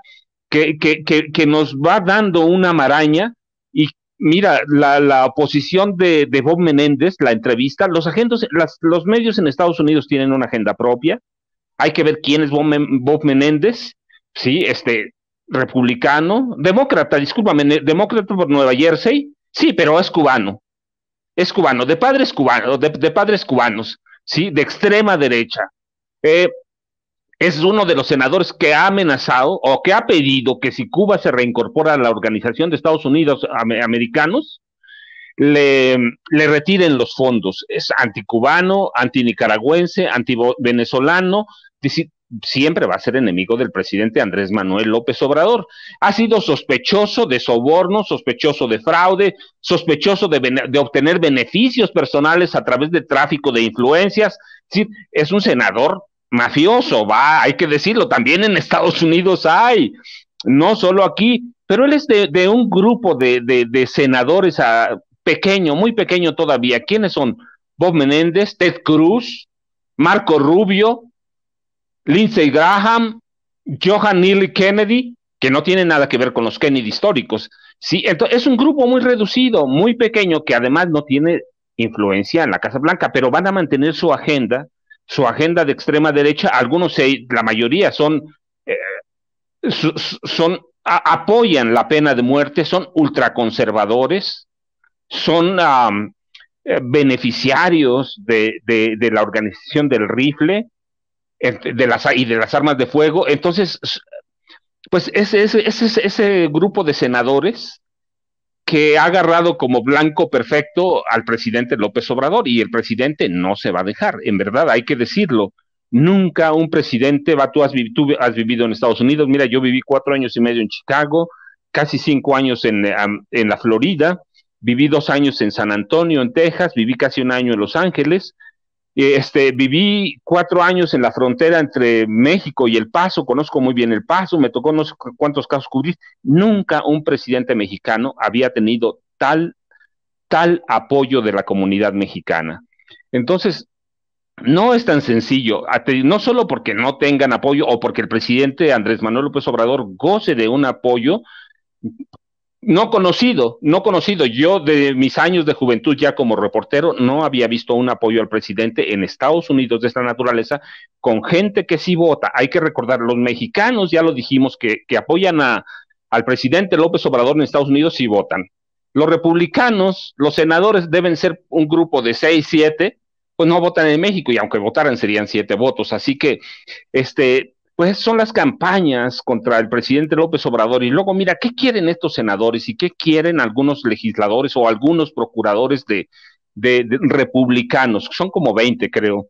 que, que, que nos va dando una maraña y Mira, la, la oposición de, Bob Menéndez, la entrevista, los agentes, las, los medios en Estados Unidos tienen una agenda propia. Hay que ver quién es Bob, Menéndez, sí, este republicano, demócrata, discúlpame, demócrata por Nueva Jersey, sí, pero es cubano, es cubano, de padres cubanos, de, de padres cubanos, sí, de extrema derecha. Eh, es uno de los senadores que ha amenazado o que ha pedido que si Cuba se reincorpora a la Organización de Estados Unidos Americanos, le, retiren los fondos. Es anticubano, antinicaragüense, antivenezolano, siempre va a ser enemigo del presidente Andrés Manuel López Obrador. Ha sido sospechoso de soborno, sospechoso de fraude, sospechoso de, obtener beneficios personales a través de tráfico de influencias. es un senador mafioso, va, hay que decirlo, también en Estados Unidos hay, no solo aquí, pero él es de, un grupo de, senadores ah, pequeño, muy pequeño todavía. ¿Quiénes son? Bob Menéndez, Ted Cruz, Marco Rubio, Lindsey Graham, Johan Neely Kennedy, que no tiene nada que ver con los Kennedy históricos. Sí, entonces es un grupo muy reducido, muy pequeño, que además no tiene influencia en la Casa Blanca, pero van a mantener su agenda su agenda de extrema derecha, algunos, la mayoría son, eh, son, apoyan la pena de muerte, son ultraconservadores, son eh, beneficiarios de, la organización del rifle de las, y de las armas de fuego. Entonces, pues ese, ese, ese, ese grupo de senadores que ha agarrado como blanco perfecto al presidente López Obrador y el presidente no se va a dejar, en verdad, hay que decirlo. Nunca un presidente va, tú has, vivido en Estados Unidos, mira, yo viví cuatro años y medio en Chicago, casi cinco años en, en la Florida, viví dos años en San Antonio, en Texas, viví casi un año en Los Ángeles, este, viví cuatro años en la frontera entre México y El Paso, conozco muy bien El Paso, me tocó no sé cuántos casos cubrir. Nunca un presidente mexicano había tenido tal, tal apoyo de la comunidad mexicana. Entonces, no es tan sencillo, no solo porque no tengan apoyo o porque el presidente Andrés Manuel López Obrador goce de un apoyo no conocido, no conocido. Yo de mis años de juventud ya como reportero no había visto un apoyo al presidente en Estados Unidos de esta naturaleza con gente que sí vota. Hay que recordar, los mexicanos, ya lo dijimos, que, apoyan a, al presidente López Obrador en Estados Unidos sí votan. Los republicanos, los senadores deben ser un grupo de seis, siete, pues no votan en México y aunque votaran serían siete votos. Así que, este, pues son las campañas contra el presidente López Obrador. Y luego, mira, ¿qué quieren estos senadores y qué quieren algunos legisladores o algunos procuradores de, republicanos? Son como 20, creo.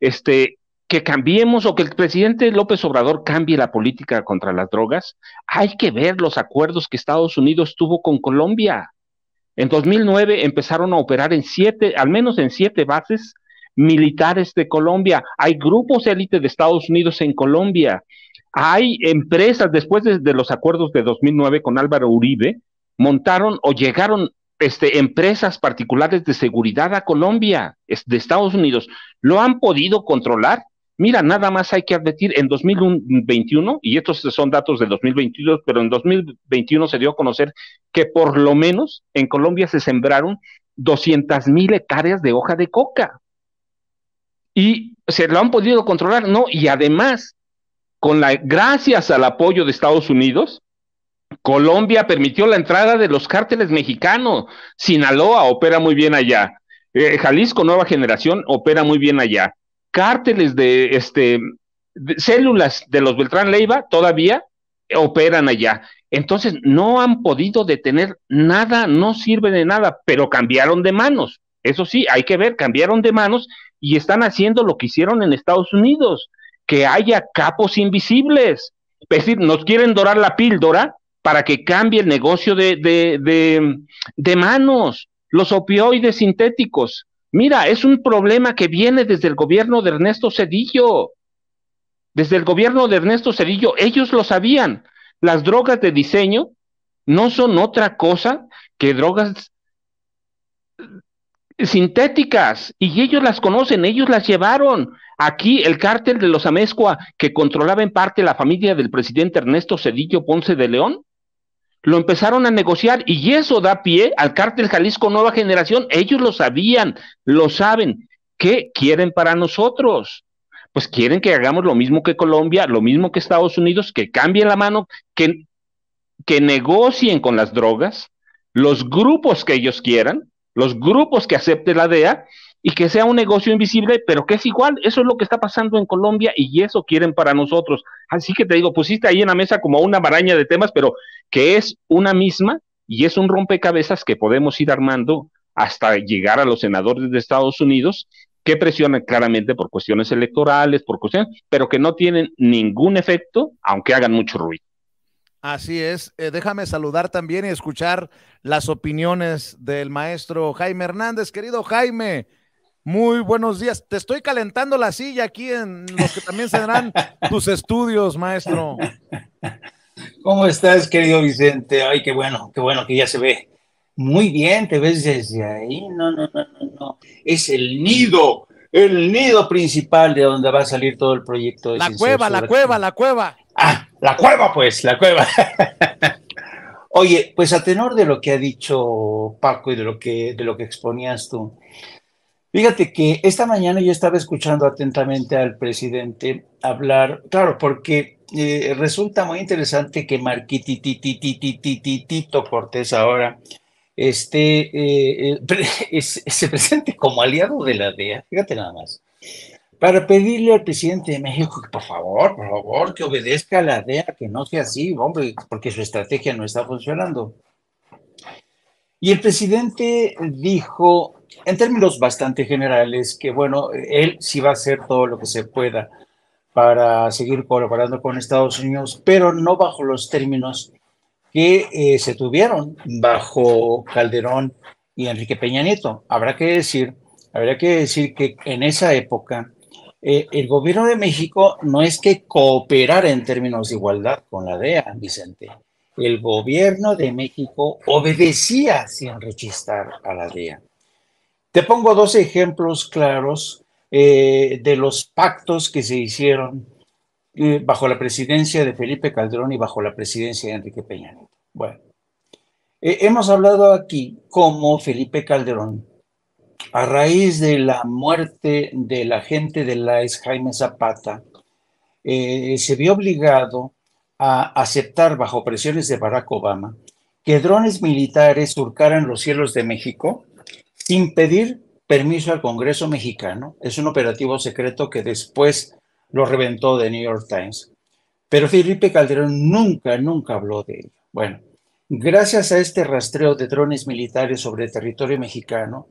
Este, que cambiemos o que el presidente López Obrador cambie la política contra las drogas. Hay que ver los acuerdos que Estados Unidos tuvo con Colombia. En 2009 empezaron a operar en siete, al menos en siete bases militares de Colombia, hay grupos élite de Estados Unidos en Colombia, hay empresas, después de, los acuerdos de 2009 con Álvaro Uribe, montaron o llegaron este, empresas particulares de seguridad a Colombia, de Estados Unidos, ¿lo han podido controlar? Mira, nada más hay que admitir, en 2021, y estos son datos de 2022, pero en 2021 se dio a conocer que por lo menos en Colombia se sembraron 200 mil hectáreas de hoja de coca y se lo han podido controlar, ¿no? Y además, con la, gracias al apoyo de Estados Unidos, Colombia permitió la entrada de los cárteles mexicanos. Sinaloa opera muy bien allá. Eh, Jalisco Nueva Generación opera muy bien allá. Cárteles de, este, de, células de los Beltrán Leiva todavía operan allá. Entonces, no han podido detener nada, no sirve de nada, pero cambiaron de manos. Eso sí, hay que ver, cambiaron de manos y están haciendo lo que hicieron en Estados Unidos, que haya capos invisibles. Es decir, nos quieren dorar la píldora para que cambie el negocio de, de, de, manos, los opioides sintéticos. Mira, es un problema que viene desde el gobierno de Ernesto Cedillo. Desde el gobierno de Ernesto Cedillo, ellos lo sabían. Las drogas de diseño no son otra cosa que drogas sintéticas y ellos las conocen, ellos las llevaron. Aquí el cártel de los Amezcua, que controlaba en parte la familia del presidente Ernesto Cedillo Ponce de León, lo empezaron a negociar y eso da pie al cártel Jalisco Nueva Generación. Ellos lo sabían, lo saben. ¿Qué quieren para nosotros? Pues quieren que hagamos lo mismo que Colombia, lo mismo que Estados Unidos, que cambien la mano, que, que negocien con las drogas, los grupos que ellos quieran, los grupos que acepte la DEA y que sea un negocio invisible, pero que es igual, eso es lo que está pasando en Colombia y eso quieren para nosotros. Así que te digo, pusiste ahí en la mesa como una maraña de temas, pero que es una misma y es un rompecabezas que podemos ir armando hasta llegar a los senadores de Estados Unidos que presionan claramente por cuestiones electorales, por cuestiones, pero que no tienen ningún efecto, aunque hagan mucho ruido. Así es. Eh, déjame saludar también y escuchar las opiniones del maestro Jaime Hernández. Querido Jaime, muy buenos días. Te estoy calentando la silla aquí en lo que también serán tus estudios, maestro. ¿Cómo estás, querido Vicente? Ay, qué bueno, qué bueno que ya se ve. Muy bien, te ves desde ahí. No, no, no, no, Es el nido, el nido principal de donde va a salir todo el proyecto. De la cueva, la cueva, la cueva. Ah, la cueva, pues, la cueva. Oye, pues a tenor de lo que ha dicho Paco y de lo que, de lo que exponías tú, fíjate que esta mañana yo estaba escuchando atentamente al presidente hablar, claro, porque eh, resulta muy interesante que tito Cortés ahora este, eh, eh, se presente como aliado de la DEA, fíjate nada más para pedirle al presidente de México que por favor, por favor, que obedezca a la DEA, que no sea así, hombre, porque su estrategia no está funcionando. Y el presidente dijo, en términos bastante generales, que bueno, él sí va a hacer todo lo que se pueda para seguir colaborando con Estados Unidos, pero no bajo los términos que eh, se tuvieron bajo Calderón y Enrique Peña Nieto. Habrá que decir, habrá que decir que en esa época eh, el gobierno de México no es que cooperara en términos de igualdad con la DEA, Vicente. El gobierno de México obedecía sin rechistar a la DEA. Te pongo dos ejemplos claros eh, de los pactos que se hicieron eh, bajo la presidencia de Felipe Calderón y bajo la presidencia de Enrique Peña Nieto. Bueno, hemos hablado aquí cómo Felipe Calderón a raíz de la muerte del agente de la ex Jaime Zapata, eh, se vio obligado a aceptar bajo presiones de Barack Obama que drones militares surcaran los cielos de México sin pedir permiso al Congreso mexicano. Es un operativo secreto que después lo reventó The New York Times. Pero Felipe Calderón nunca, nunca habló de ello. Bueno, gracias a este rastreo de drones militares sobre territorio mexicano,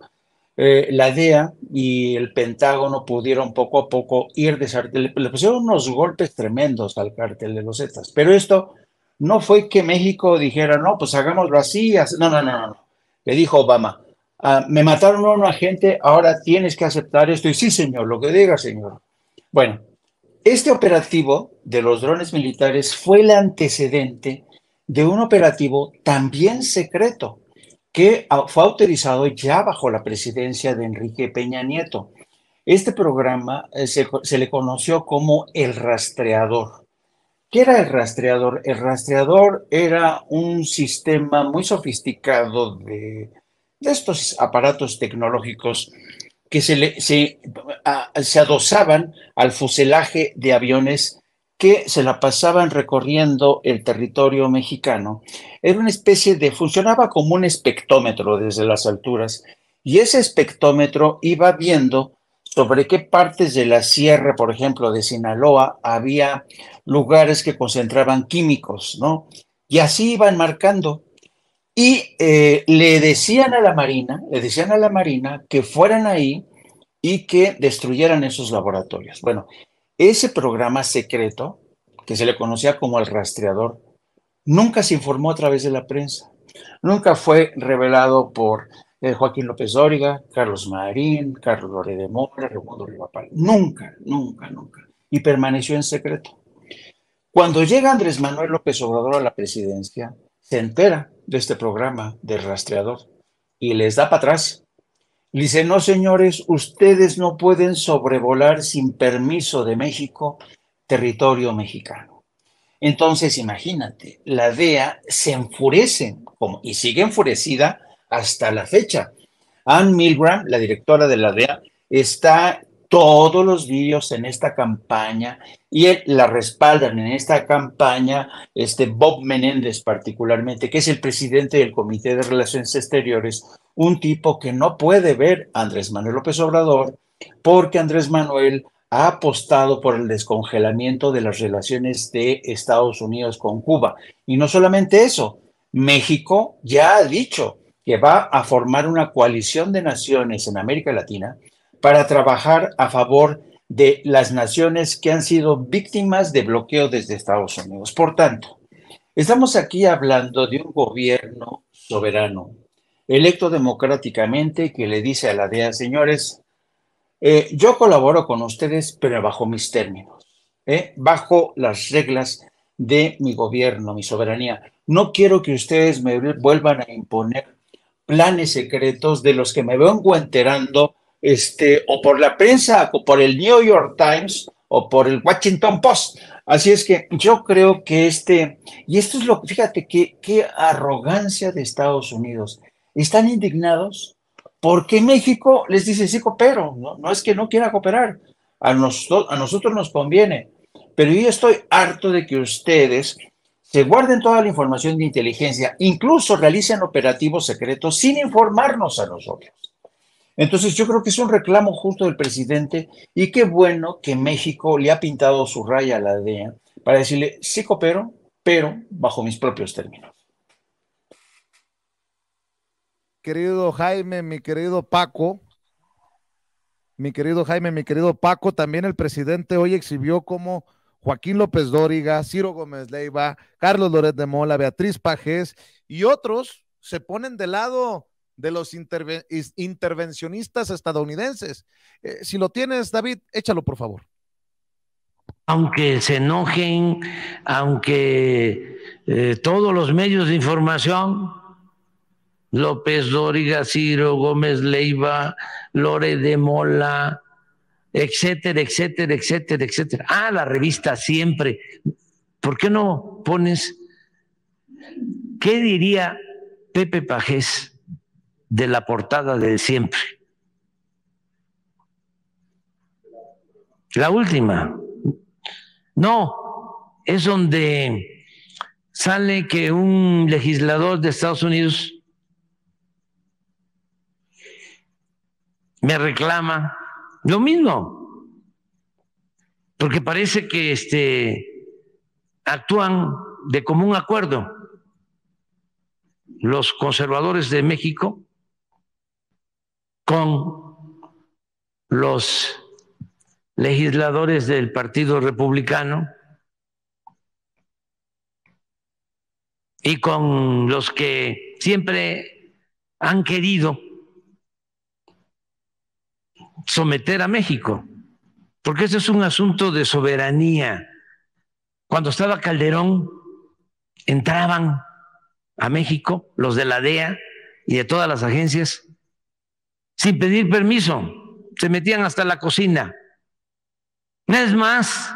eh, la DEA y el Pentágono pudieron poco a poco ir desarticulando. le, pusieron unos golpes tremendos al cártel de los Zetas, pero esto no fue que México dijera, no, pues hagámoslo así, No, no, no, no, le dijo Obama, ah, me mataron a un agente, ahora tienes que aceptar esto, y sí, señor, lo que diga, señor. Bueno, este operativo de los drones militares fue el antecedente de un operativo también secreto que fue autorizado ya bajo la presidencia de Enrique Peña Nieto. Este programa eh, se, le conoció como el rastreador. ¿Qué era el rastreador? El rastreador era un sistema muy sofisticado de, estos aparatos tecnológicos que se, se, se adosaban al fuselaje de aviones que se la pasaban recorriendo el territorio mexicano. Era una especie de, funcionaba como un espectómetro desde las alturas, y ese espectómetro iba viendo sobre qué partes de la sierra, por ejemplo, de Sinaloa, había lugares que concentraban químicos, ¿no? Y así iban marcando. Y eh, le decían a la Marina, le decían a la Marina que fueran ahí y que destruyeran esos laboratorios. Bueno, ese programa secreto, que se le conocía como el rastreador, nunca se informó a través de la prensa, nunca fue revelado por eh, Joaquín López Dóriga, Carlos Marín, Carlos Lore de Mora, Raimundo Rivapal. Nunca, nunca, nunca. Y permaneció en secreto. Cuando llega Andrés Manuel López Obrador a la presidencia, se entera de este programa del rastreador y les da para atrás dice, no señores, ustedes no pueden sobrevolar sin permiso de México territorio mexicano. Entonces, imagínate, la DEA se enfurece como, y sigue enfurecida hasta la fecha. Anne Milgram, la directora de la DEA, está todos los días en esta campaña y la respaldan en esta campaña este Bob Menéndez particularmente, que es el presidente del Comité de Relaciones Exteriores un tipo que no puede ver a Andrés Manuel López Obrador porque Andrés Manuel ha apostado por el descongelamiento de las relaciones de Estados Unidos con Cuba. Y no solamente eso, México ya ha dicho que va a formar una coalición de naciones en América Latina para trabajar a favor de las naciones que han sido víctimas de bloqueo desde Estados Unidos. Por tanto, estamos aquí hablando de un gobierno soberano, electo democráticamente, que le dice a la DEA, señores, eh, yo colaboro con ustedes, pero bajo mis términos, ¿eh? bajo las reglas de mi gobierno, mi soberanía. No quiero que ustedes me vuelvan a imponer planes secretos de los que me vengo enterando este, o por la prensa, o por el New York Times, o por el Washington Post. Así es que yo creo que este, y esto es lo, fíjate, qué arrogancia de Estados Unidos están indignados porque México les dice, sí coopero, no, es que no quiera cooperar, a, a nosotros nos conviene, pero yo estoy harto de que ustedes se guarden toda la información de inteligencia, incluso realicen operativos secretos sin informarnos a nosotros. Entonces yo creo que es un reclamo justo del presidente y qué bueno que México le ha pintado su raya a la DEA para decirle, sí coopero, pero bajo mis propios términos. querido Jaime, mi querido Paco, mi querido Jaime, mi querido Paco, también el presidente hoy exhibió como Joaquín López Dóriga, Ciro Gómez Leiva, Carlos Loret de Mola, Beatriz Pajes y otros se ponen de lado de los intervencionistas estadounidenses. Eh, si lo tienes, David, échalo por favor. Aunque se enojen, aunque eh, todos los medios de información López Dóriga, Ciro Gómez Leiva, Lore de Mola, etcétera, etcétera, etcétera, etcétera. Ah, la revista siempre. ¿Por qué no pones qué diría Pepe Pajés de la portada de siempre? La última. No, es donde sale que un legislador de Estados Unidos me reclama lo mismo, porque parece que este, actúan de común acuerdo los conservadores de México con los legisladores del Partido Republicano y con los que siempre han querido someter a México, porque ese es un asunto de soberanía. Cuando estaba Calderón, entraban a México los de la DEA y de todas las agencias sin pedir permiso, se metían hasta la cocina. Es más,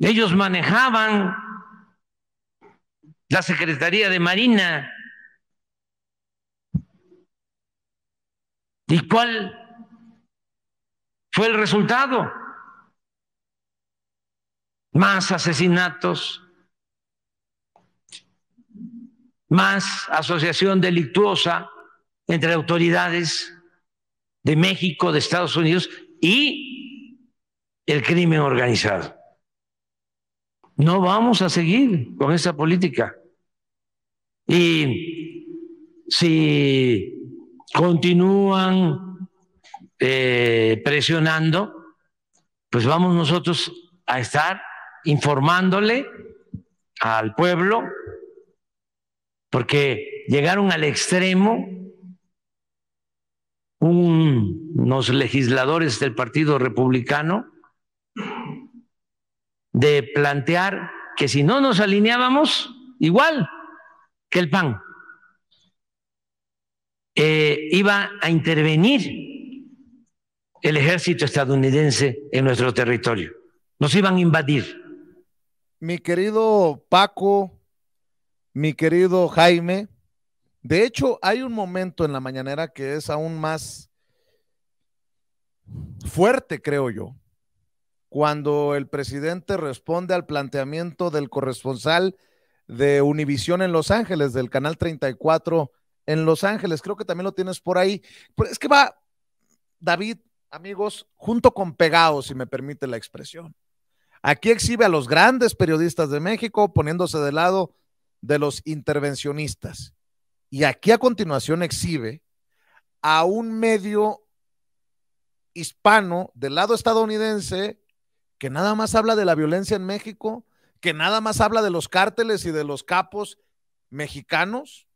ellos manejaban la Secretaría de Marina. ¿Y cuál fue el resultado. Más asesinatos, más asociación delictuosa entre autoridades de México, de Estados Unidos y el crimen organizado. No vamos a seguir con esa política. Y si continúan eh, presionando, pues vamos nosotros a estar informándole al pueblo, porque llegaron al extremo unos legisladores del Partido Republicano de plantear que si no nos alineábamos, igual que el PAN, eh, iba a intervenir el ejército estadounidense en nuestro territorio. Nos iban a invadir. Mi querido Paco, mi querido Jaime, de hecho hay un momento en la mañanera que es aún más fuerte, creo yo, cuando el presidente responde al planteamiento del corresponsal de Univisión en Los Ángeles, del canal 34 en Los Ángeles. Creo que también lo tienes por ahí. Pero es que va, David, amigos, junto con pegados, si me permite la expresión. Aquí exhibe a los grandes periodistas de México poniéndose de lado de los intervencionistas. Y aquí a continuación exhibe a un medio hispano del lado estadounidense que nada más habla de la violencia en México, que nada más habla de los cárteles y de los capos mexicanos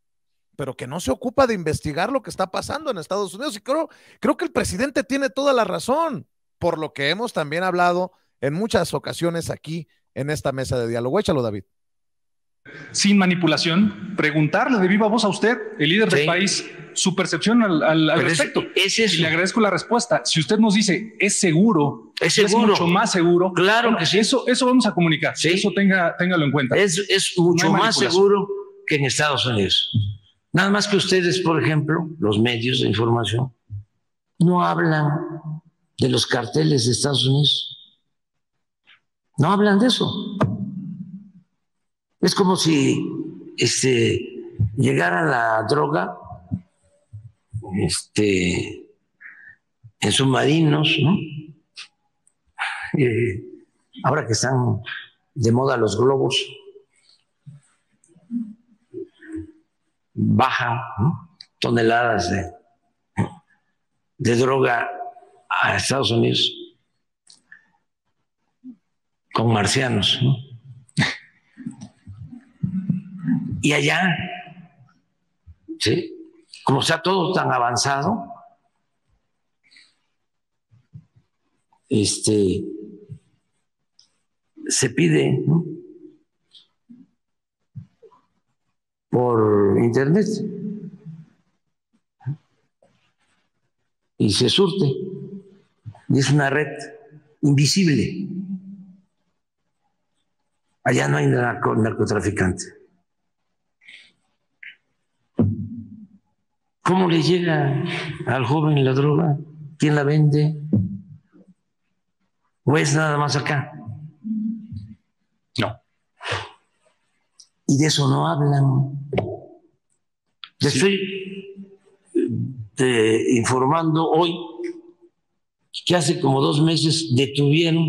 pero que no se ocupa de investigar lo que está pasando en Estados Unidos. Y creo, creo que el presidente tiene toda la razón, por lo que hemos también hablado en muchas ocasiones aquí en esta mesa de diálogo. Échalo, David. Sin manipulación, preguntarle de viva voz a usted, el líder del país, su percepción al, respecto. es Y le agradezco la respuesta. Si usted nos dice es seguro, es, mucho más seguro. Claro Eso, eso vamos a comunicar. Eso tenga, téngalo en cuenta. Es, mucho más seguro que en Estados Unidos. Nada más que ustedes, por ejemplo, los medios de información, no hablan de los carteles de Estados Unidos. No hablan de eso. Es como si este, llegara la droga este, en submarinos, ¿no? ahora que están de moda los globos, baja toneladas de, droga a Estados Unidos con marcianos. Y allá, ¿sí? como sea todo tan avanzado, este, se pide por internet y se surte. Y es una red invisible. Allá no hay narcotraficante. ¿Cómo le llega al joven la droga? ¿Quién la vende? ¿O es nada más acá? No. Y de eso no hablan. Le estoy eh, informando hoy que hace como dos meses detuvieron,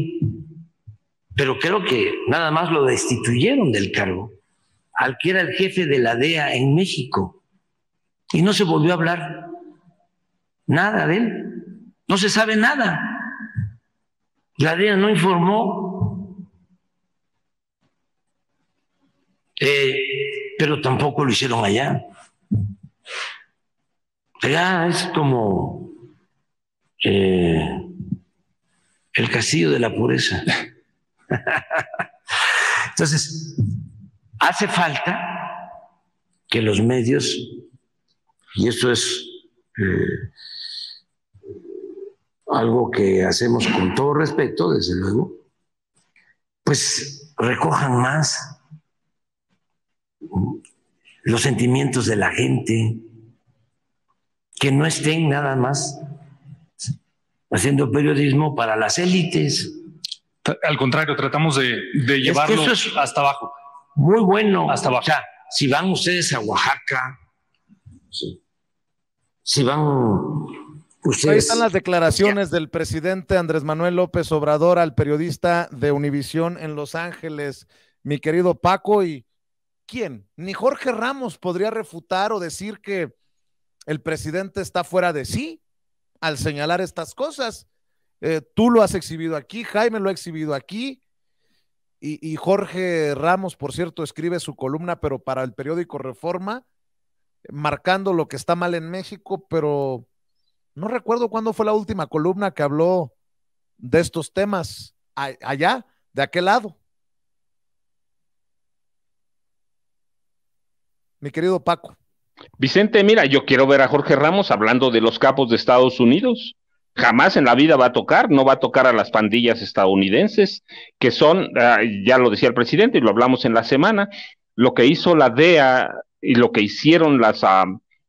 pero creo que nada más lo destituyeron del cargo, al que era el jefe de la DEA en México. Y no se volvió a hablar nada de él. No se sabe nada. La DEA no informó. Eh, pero tampoco lo hicieron allá. Pues ya es como eh, el castillo de la pureza. Entonces, hace falta que los medios, y esto es eh, algo que hacemos con todo respeto, desde luego, pues recojan más los sentimientos de la gente, que no estén nada más haciendo periodismo para las élites. Al contrario, tratamos de, de llevarlo hasta abajo. Muy bueno. Hasta abajo. O sea, si van ustedes a Oaxaca, si van ustedes... Ahí están las declaraciones del presidente Andrés Manuel López Obrador al periodista de Univisión en Los Ángeles, mi querido Paco, y ¿quién? Ni Jorge Ramos podría refutar o decir que el presidente está fuera de sí al señalar estas cosas. Eh, tú lo has exhibido aquí, Jaime lo ha exhibido aquí, y, Jorge Ramos, por cierto, escribe su columna, pero para el periódico Reforma, marcando lo que está mal en México, pero no recuerdo cuándo fue la última columna que habló de estos temas allá, de aquel lado. mi querido Paco. Vicente, mira, yo quiero ver a Jorge Ramos hablando de los capos de Estados Unidos. Jamás en la vida va a tocar, no va a tocar a las pandillas estadounidenses, que son, ah, ya lo decía el presidente y lo hablamos en la semana, lo que hizo la DEA y lo que hicieron las ah,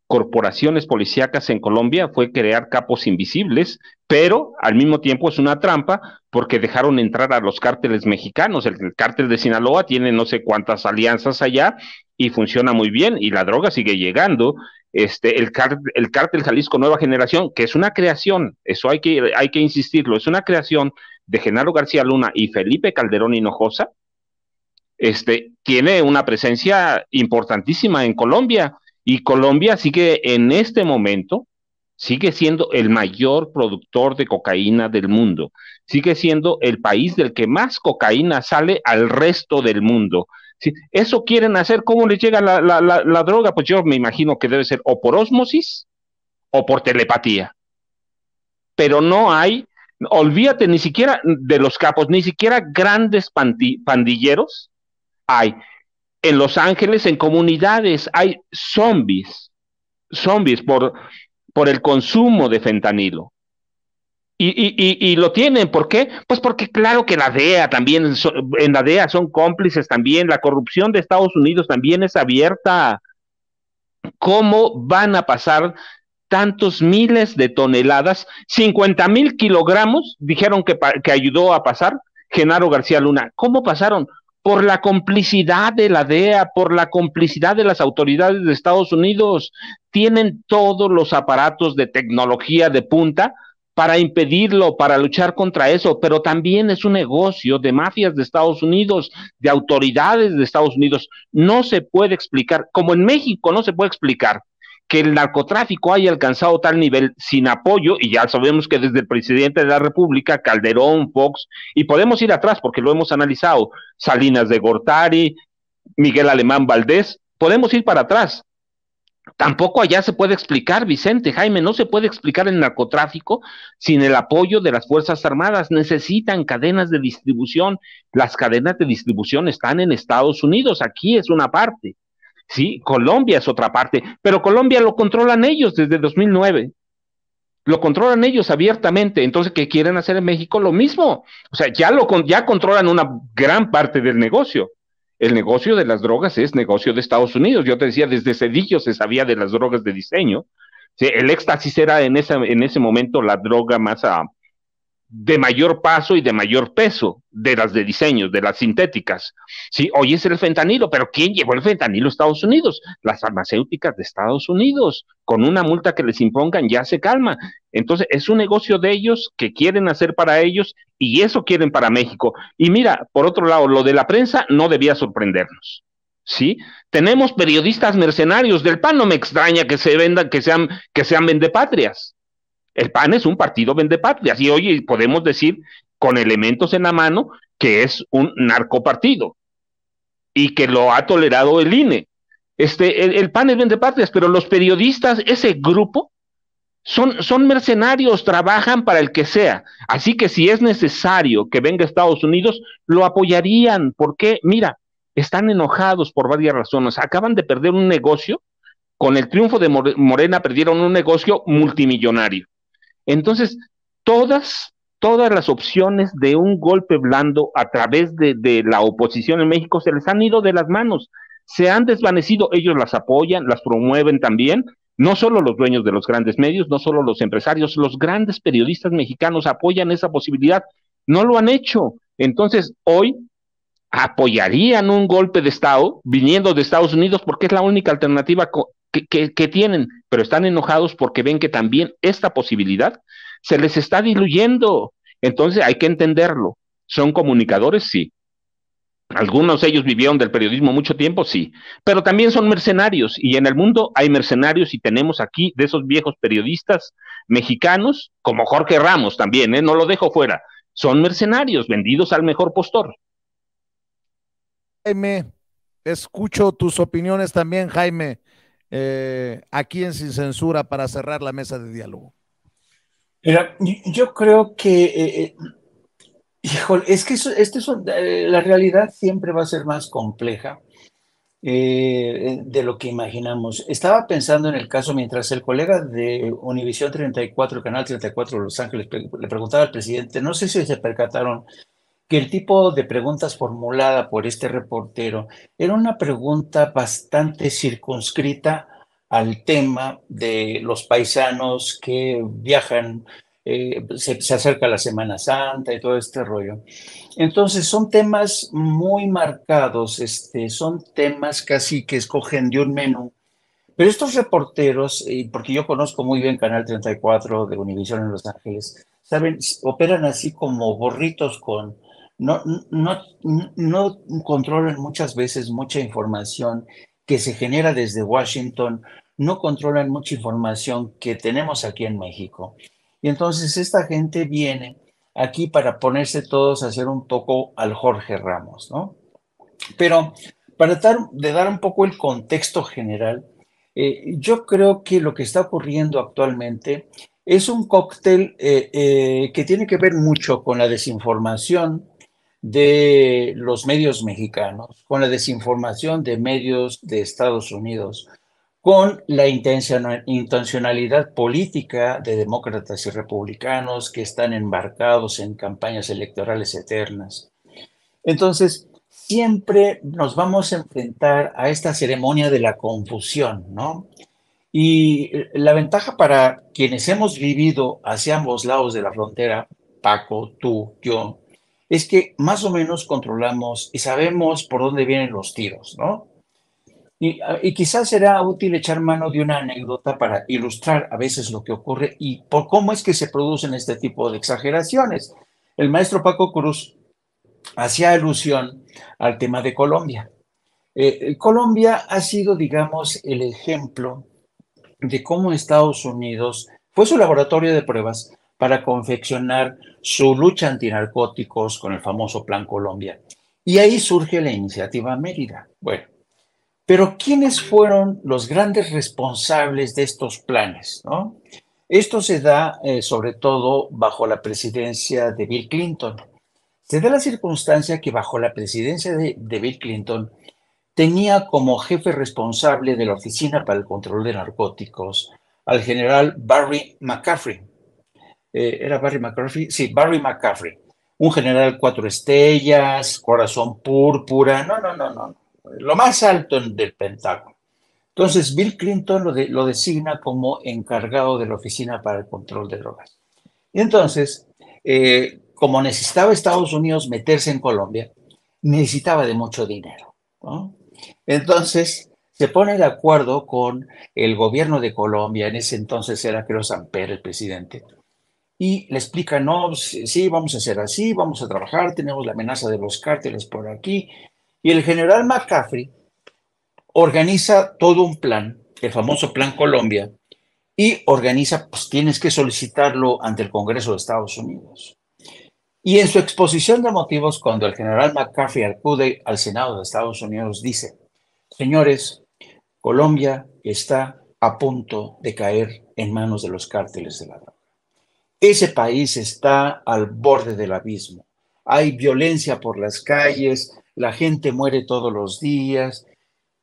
corporaciones policíacas en Colombia fue crear capos invisibles, pero al mismo tiempo es una trampa porque dejaron entrar a los cárteles mexicanos. El, el cártel de Sinaloa tiene no sé cuántas alianzas allá y funciona muy bien y la droga sigue llegando. Este, el, el cártel Jalisco Nueva Generación, que es una creación, eso hay que, hay que insistirlo, es una creación de Genaro García Luna y Felipe Calderón Hinojosa, este, tiene una presencia importantísima en Colombia y Colombia sigue en este momento, sigue siendo el mayor productor de cocaína del mundo, sigue siendo el país del que más cocaína sale al resto del mundo eso quieren hacer, ¿cómo les llega la, la, la, droga? Pues yo me imagino que debe ser o por osmosis o por telepatía. Pero no hay, olvídate ni siquiera de los capos, ni siquiera grandes pandilleros hay. En Los Ángeles, en comunidades, hay zombies, zombies por, por el consumo de fentanilo. Y, y, y, y, lo tienen, ¿por qué? Pues porque claro que la DEA también, en la DEA son cómplices también, la corrupción de Estados Unidos también es abierta. ¿Cómo van a pasar tantos miles de toneladas, 50 mil kilogramos, dijeron que, que ayudó a pasar Genaro García Luna? ¿Cómo pasaron? por la complicidad de la DEA, por la complicidad de las autoridades de Estados Unidos. Tienen todos los aparatos de tecnología de punta para impedirlo, para luchar contra eso, pero también es un negocio de mafias de Estados Unidos, de autoridades de Estados Unidos. No se puede explicar, como en México no se puede explicar que el narcotráfico haya alcanzado tal nivel sin apoyo, y ya sabemos que desde el presidente de la República, Calderón, Fox, y podemos ir atrás porque lo hemos analizado, Salinas de Gortari, Miguel Alemán Valdés, podemos ir para atrás, Tampoco allá se puede explicar, Vicente, Jaime, no se puede explicar el narcotráfico sin el apoyo de las Fuerzas Armadas. Necesitan cadenas de distribución. Las cadenas de distribución están en Estados Unidos, aquí es una parte. Sí, Colombia es otra parte, pero Colombia lo controlan ellos desde 2009. Lo controlan ellos abiertamente, entonces ¿qué quieren hacer en México? Lo mismo. O sea, ya lo ya controlan una gran parte del negocio el negocio de las drogas es negocio de Estados Unidos. Yo te decía, desde Cedillo se sabía de las drogas de diseño. el éxtasis era en, esa, en ese momento la droga más, ah, de mayor paso y de mayor peso de las de diseños, de las sintéticas. Sí, hoy es el fentanilo, pero ¿quién llevó el fentanilo a Estados Unidos? Las farmacéuticas de Estados Unidos. Con una multa que les impongan ya se calma. Entonces, es un negocio de ellos que quieren hacer para ellos y eso quieren para México. Y mira, por otro lado, lo de la prensa no debía sorprendernos. ¿sí? Tenemos periodistas mercenarios del PAN, no me extraña que se vendan, que sean, que sean vendepatrias, el PAN es un partido vendepatrias, y hoy podemos decir con elementos en la mano que es un narcopartido y que lo ha tolerado el INE. Este, el, PAN es vendepatrias, pero los periodistas, ese grupo, son, son mercenarios, trabajan para el que sea. Así que si es necesario que venga Estados Unidos, lo apoyarían, porque, mira, están enojados por varias razones. Acaban de perder un negocio, con el triunfo de Morena perdieron un negocio multimillonario. Entonces, todas, todas las opciones de un golpe blando a través de, de la oposición en México se les han ido de las manos, se han desvanecido, ellos las apoyan, las promueven también, no solo los dueños de los grandes medios, no solo los empresarios, los grandes periodistas mexicanos apoyan esa posibilidad. No lo han hecho. Entonces, hoy apoyarían un golpe de Estado viniendo de Estados Unidos porque es la única alternativa que, tienen, pero están enojados porque ven que también esta posibilidad se les está diluyendo. Entonces hay que entenderlo. ¿Son comunicadores? Sí. Algunos ellos vivieron del periodismo mucho tiempo, sí, pero también son mercenarios y en el mundo hay mercenarios y tenemos aquí de esos viejos periodistas mexicanos como Jorge Ramos también, ¿eh? no lo dejo fuera, son mercenarios vendidos al mejor postor. Jaime. Escucho tus opiniones también, Jaime, eh, aquí en Sin Censura para cerrar la mesa de diálogo. Mira, yo creo que, eh, eh, es que este la realidad siempre va a ser más compleja de lo que imaginamos. Estaba pensando en el caso mientras el colega de Univisión 34, Canal 34 de Los Ángeles, le preguntaba al presidente, no sé si se percataron que el tipo de preguntas formulada por este reportero era una pregunta bastante circunscrita al tema de los paisanos que viajan, eh, se, acerca la Semana Santa y todo este rollo. Entonces son temas muy marcados, este, son temas casi que escogen de un menú. Pero estos reporteros, porque yo conozco muy bien Canal 34 de Univision en Los Ángeles, saben, operan así como borritos con, no, controlan muchas veces mucha información que se genera desde Washington, no controlan mucha información que tenemos aquí en México. Y entonces esta gente viene aquí para ponerse todos a hacer un poco al Jorge Ramos, ¿no? Pero para dar, de dar un poco el contexto general, eh, yo creo que lo que está ocurriendo actualmente es un cóctel eh, eh, que tiene que ver mucho con la desinformación, de los medios mexicanos, con la desinformación de medios de Estados Unidos, con la intencionalidad política de demócratas y republicanos que están embarcados en campañas electorales eternas. Entonces, siempre nos vamos a enfrentar a esta ceremonia de la confusión, ¿no? Y la ventaja para quienes hemos vivido hacia ambos lados de la frontera, Paco, tú, yo, es que más o menos controlamos y sabemos por dónde vienen los tiros, ¿no? Ah, y, quizás será útil echar mano de una anécdota para ilustrar a veces lo que ocurre y por cómo es que se producen este tipo de exageraciones. El maestro Paco Cruz hacía alusión al tema de Colombia. Eh, eh, Colombia ha sido, digamos, el ejemplo de cómo Estados Unidos fue su laboratorio de pruebas para confeccionar su lucha antinarcóticos con el famoso Plan Colombia. Y ahí surge la iniciativa Mérida. Bueno, pero ¿quiénes fueron los grandes responsables de estos planes? Esto se da eh, sobre todo bajo la presidencia de Bill Clinton. Se da la circunstancia que bajo la presidencia de, de Bill Clinton tenía como jefe responsable de la Oficina para el Control de Narcóticos al general Barry McCaffrey, eh, ¿era Barry McCaffrey? Sí, Barry McCaffrey, un general cuatro estrellas, corazón púrpura, no, no, no, no, lo más alto del Pentágono. Entonces, Bill Clinton lo, designa como encargado de la Oficina para el Control de Drogas. Y entonces, eh, como necesitaba Estados Unidos meterse en Colombia, necesitaba de mucho dinero. Entonces, se pone de acuerdo con el gobierno de Colombia, en ese entonces era creo Samper el presidente, y le explica, no, pues, sí, vamos a hacer así, vamos a trabajar, tenemos la amenaza de los cárteles por aquí. Y el general McCaffrey organiza todo un plan, el famoso Plan Colombia, y organiza, pues tienes que solicitarlo ante el Congreso de Estados Unidos. Y en su exposición de motivos, cuando el general McCaffrey acude al Senado de Estados Unidos, dice, señores, Colombia está a punto de caer en manos de los cárteles de la ese país está al borde del abismo. Hay violencia por las calles, la gente muere todos los días.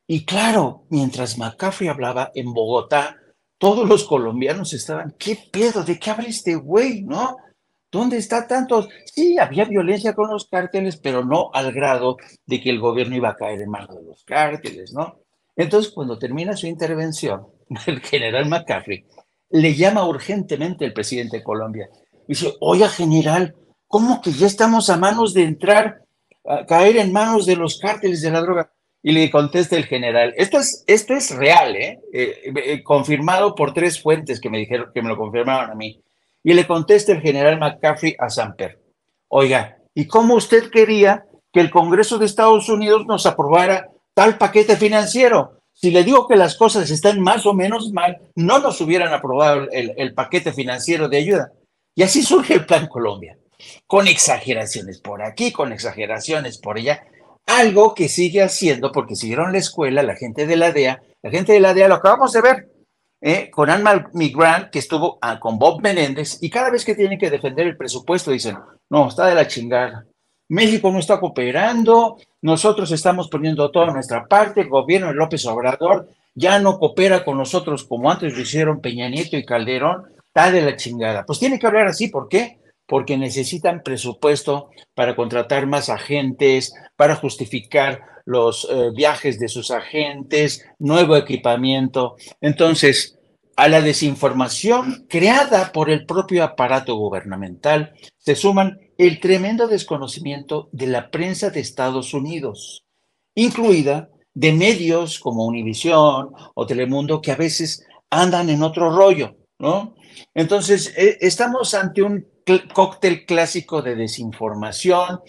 Y claro, mientras McCaffrey hablaba en Bogotá, todos los colombianos estaban, ¿qué pedo? ¿De qué habla este güey? ¿No? ¿Dónde está tanto? Sí, había violencia con los cárteles, pero no al grado de que el gobierno iba a caer en manos de los cárteles, ¿no? Entonces, cuando termina su intervención, el general McCaffrey le llama urgentemente el presidente de Colombia. Dice, oiga general, ¿cómo que ya estamos a manos de entrar, a caer en manos de los cárteles de la droga? Y le contesta el general, esto es, es real, ¿eh? Eh, eh, ¿eh? confirmado por tres fuentes que me dijeron, que me lo confirmaron a mí. Y le contesta el general McCaffrey a Samper, oiga, ¿y cómo usted quería que el Congreso de Estados Unidos nos aprobara tal paquete financiero? Si le digo que las cosas están más o menos mal, no nos hubieran aprobado el, paquete financiero de ayuda. Y así surge el Plan Colombia, con exageraciones por aquí, con exageraciones por allá. Algo que sigue haciendo, porque siguieron la escuela, la gente de la DEA, la gente de la DEA lo acabamos de ver, ¿eh? con Anne Migrant, que estuvo ah, con Bob Menéndez, y cada vez que tienen que defender el presupuesto dicen, no, está de la chingada. México no está cooperando, nosotros estamos poniendo toda nuestra parte, el gobierno de López Obrador ya no coopera con nosotros como antes lo hicieron Peña Nieto y Calderón, está de la chingada. Pues tiene que hablar así, ¿por qué? Porque necesitan presupuesto para contratar más agentes, para justificar los eh, viajes de sus agentes, nuevo equipamiento. Entonces, a la desinformación creada por el propio aparato gubernamental se suman el tremendo desconocimiento de la prensa de Estados Unidos, incluida de medios como Univisión o Telemundo, que a veces andan en otro rollo, ¿no? Entonces, e, estamos ante un cóctel clásico de desinformación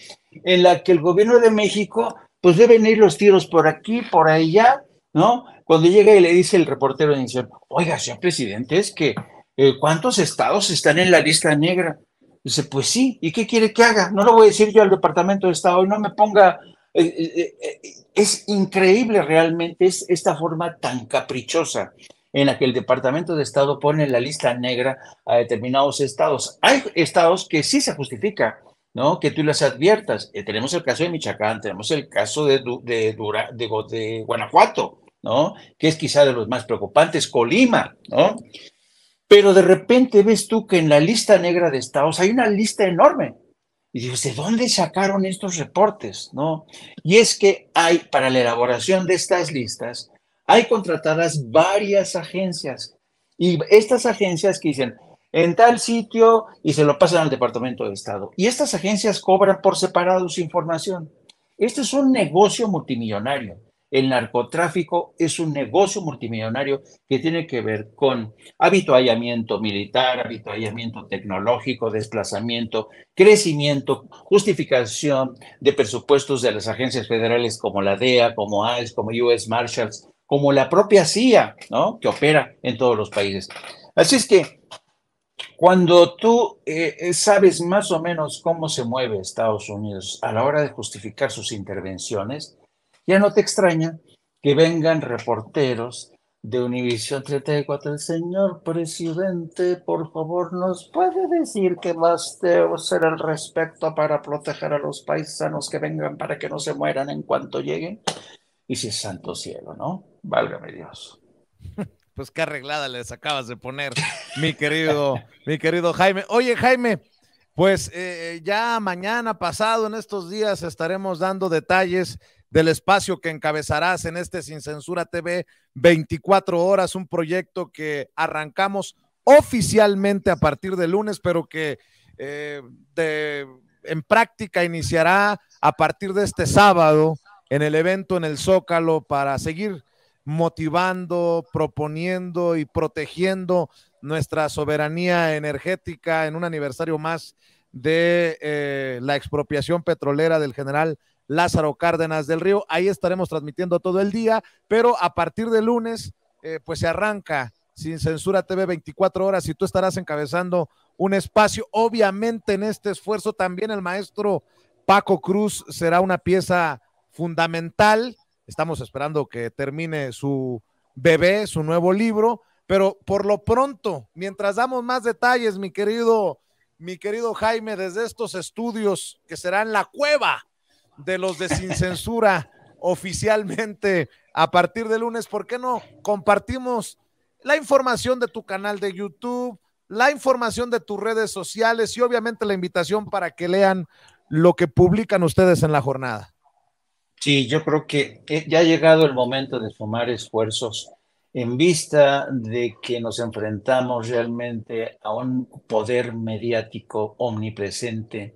en la que el gobierno de México, pues deben ir los tiros por aquí, por allá, ¿no? Cuando llega y le dice el reportero de Nación, oiga, señor presidente, es que eh, ¿cuántos estados están en la lista negra? Dice, pues sí, ¿y qué quiere que haga? No lo voy a decir yo al Departamento de Estado no me ponga... Eh, eh, es increíble realmente es esta forma tan caprichosa en la que el Departamento de Estado pone en la lista negra a determinados estados. Hay estados que sí se justifica, ¿no? Que tú las adviertas. tenemos el caso de Michoacán, tenemos el caso de, de, de, de Guanajuato, ¿no? Que es quizá de los más preocupantes, Colima, ¿no? Pero de repente ves tú que en la lista negra de estados hay una lista enorme. Y dices, ¿de dónde sacaron estos reportes? ¿No? Y es que hay, para la elaboración de estas listas, hay contratadas varias agencias. Y estas agencias que dicen, en tal sitio, y se lo pasan al Departamento de Estado. Y estas agencias cobran por separado su información. Este es un negocio multimillonario el narcotráfico es un negocio multimillonario que tiene que ver con habituallamiento militar, habituallamiento tecnológico, desplazamiento, crecimiento, justificación de presupuestos de las agencias federales como la DEA, como ICE, como US Marshals, como la propia CIA, ¿no? Que opera en todos los países. Así es que cuando tú eh, eh, sabes más o menos cómo se mueve Estados Unidos a la hora de justificar sus intervenciones, ya no te extraña que vengan reporteros de Univisión 34. El señor presidente, por favor, nos puede decir qué más o ser el respecto para proteger a los paisanos que vengan para que no se mueran en cuanto lleguen. Y si es santo cielo, ¿no? Válgame Dios. Pues qué arreglada les acabas de poner, mi querido, mi querido Jaime. Oye, Jaime, pues eh, ya mañana pasado, en estos días, estaremos dando detalles del espacio que encabezarás en este Sin Censura TV 24 horas, un proyecto que arrancamos oficialmente a partir de lunes, pero que eh, en práctica iniciará a partir de este sábado en el evento en el Zócalo para seguir motivando, proponiendo y protegiendo nuestra soberanía energética en un aniversario más de eh, la expropiación petrolera del general Lázaro Cárdenas del Río. Ahí estaremos transmitiendo todo el día, pero a partir de lunes, eh, pues se arranca sin censura TV 24 horas y tú estarás encabezando un espacio. Obviamente en este esfuerzo también el maestro Paco Cruz será una pieza fundamental. Estamos esperando que termine su bebé, su nuevo libro, pero por lo pronto, mientras damos más detalles, mi querido, mi querido Jaime, desde estos estudios que serán la cueva de los de Sin Censura oficialmente a partir de lunes. ¿Por qué no compartimos la información de tu canal de YouTube, la información de tus redes sociales y obviamente la invitación para que lean lo que publican ustedes en la jornada? Sí, yo creo que ya ha llegado el momento de sumar esfuerzos en vista de que nos enfrentamos realmente a un poder mediático omnipresente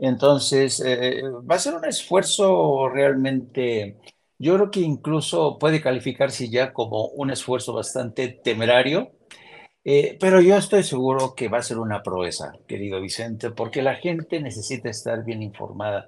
entonces, eh, eh, va a ser un esfuerzo realmente, yo creo que incluso puede calificarse ya como un esfuerzo bastante temerario, eh, pero yo estoy seguro que va a ser una proeza, querido Vicente, porque la gente necesita estar bien informada,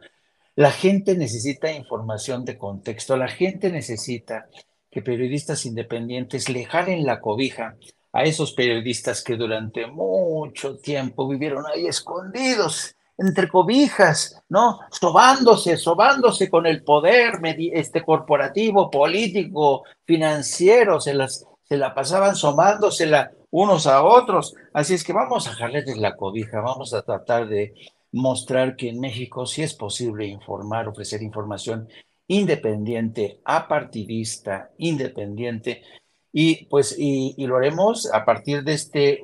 la gente necesita información de contexto, la gente necesita que periodistas independientes le jalen la cobija a esos periodistas que durante mucho tiempo vivieron ahí escondidos entre cobijas, ¿no? Sobándose, sobándose con el poder este, corporativo, político, financiero, se, las, se la pasaban somándosela unos a otros. Así es que vamos a jalarles la cobija, vamos a tratar de mostrar que en México sí es posible informar, ofrecer información independiente, apartidista, independiente, y pues y, lo haremos a partir de este,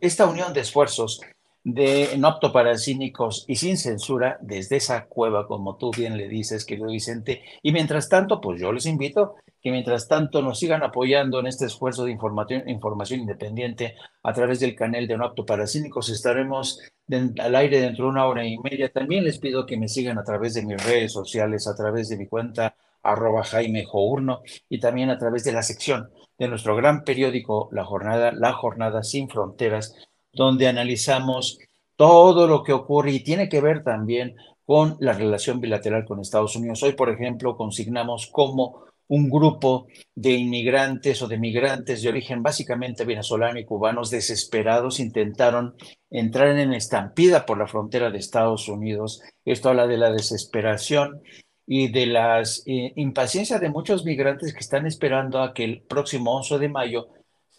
esta unión de esfuerzos de No apto para y sin censura desde esa cueva, como tú bien le dices, querido Vicente. Y mientras tanto, pues yo les invito que mientras tanto nos sigan apoyando en este esfuerzo de información, información independiente a través del canal de No apto para Estaremos al aire dentro de una hora y media. También les pido que me sigan a través de mis redes sociales, a través de mi cuenta arroba Jaime Journo y también a través de la sección de nuestro gran periódico La Jornada, La Jornada Sin Fronteras, donde analizamos todo lo que ocurre y tiene que ver también con la relación bilateral con Estados Unidos. Hoy, por ejemplo, consignamos cómo un grupo de inmigrantes o de migrantes de origen básicamente venezolano y cubanos desesperados intentaron entrar en estampida por la frontera de Estados Unidos. Esto habla de la desesperación y de la eh, impaciencia de muchos migrantes que están esperando a que el próximo 11 de mayo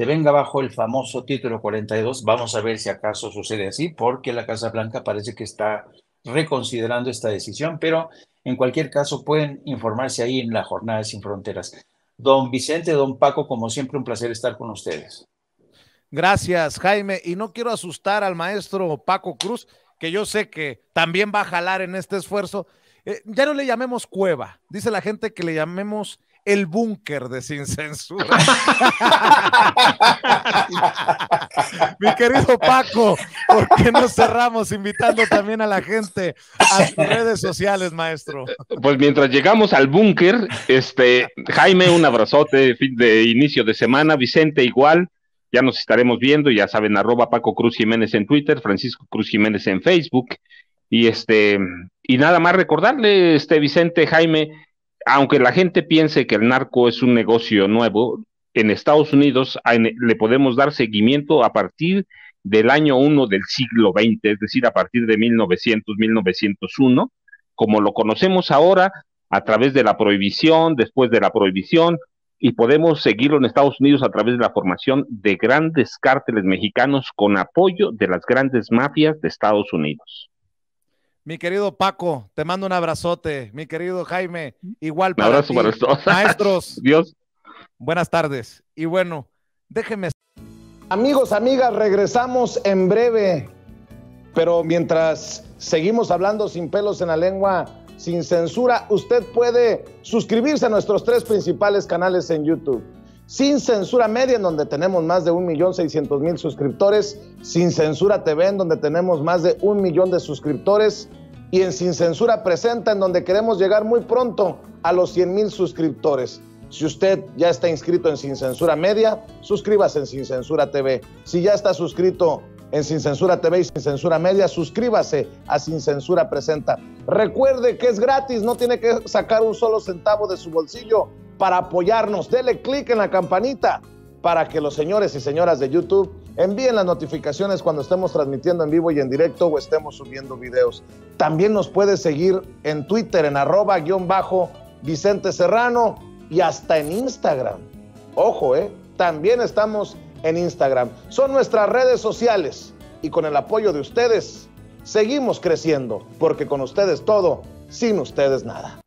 venga bajo el famoso título 42. Vamos a ver si acaso sucede así, porque la Casa Blanca parece que está reconsiderando esta decisión, pero en cualquier caso pueden informarse ahí en la Jornada Sin Fronteras. Don Vicente, don Paco, como siempre, un placer estar con ustedes. Gracias, Jaime. Y no quiero asustar al maestro Paco Cruz, que yo sé que también va a jalar en este esfuerzo. Eh, ya no le llamemos cueva, dice la gente que le llamemos el búnker de Sin Censura. Mi querido Paco, ¿por qué no cerramos invitando también a la gente a sus redes sociales, maestro? Pues mientras llegamos al búnker, este, Jaime, un abrazote de inicio de semana, Vicente igual, ya nos estaremos viendo, ya saben, arroba Paco Cruz Jiménez en Twitter, Francisco Cruz Jiménez en Facebook, y este, y nada más recordarle, este Vicente, Jaime, aunque la gente piense que el narco es un negocio nuevo, en Estados Unidos le podemos dar seguimiento a partir del año 1 del siglo XX, es decir, a partir de 1900, 1901, como lo conocemos ahora a través de la prohibición, después de la prohibición, y podemos seguirlo en Estados Unidos a través de la formación de grandes cárteles mexicanos con apoyo de las grandes mafias de Estados Unidos. Mi querido Paco, te mando un abrazote. Mi querido Jaime, igual para, un abrazo para Maestros. Dios. Buenas tardes. Y bueno, déjenme. Amigos, amigas, regresamos en breve. Pero mientras seguimos hablando sin pelos en la lengua, sin censura, usted puede suscribirse a nuestros tres principales canales en YouTube. Sin Censura Media, en donde tenemos más de 1.600.000 suscriptores, Sin Censura TV, en donde tenemos más de un millón de suscriptores, y en Sin Censura Presenta, en donde queremos llegar muy pronto a los 100.000 suscriptores. Si usted ya está inscrito en Sin Censura Media, suscríbase en Sin Censura TV. Si ya está suscrito en Sin Censura TV y Sin Censura Media, suscríbase a Sin Censura Presenta. Recuerde que es gratis, no tiene que sacar un solo centavo de su bolsillo para apoyarnos. Dele clic en la campanita para que los señores y señoras de YouTube envíen las notificaciones cuando estemos transmitiendo en vivo y en directo o estemos subiendo videos. También nos puedes seguir en Twitter en arroba guión bajo Vicente Serrano y hasta en Instagram. Ojo, eh, También estamos en Instagram. Son nuestras redes sociales y con el apoyo de ustedes seguimos creciendo porque con ustedes todo, sin ustedes nada.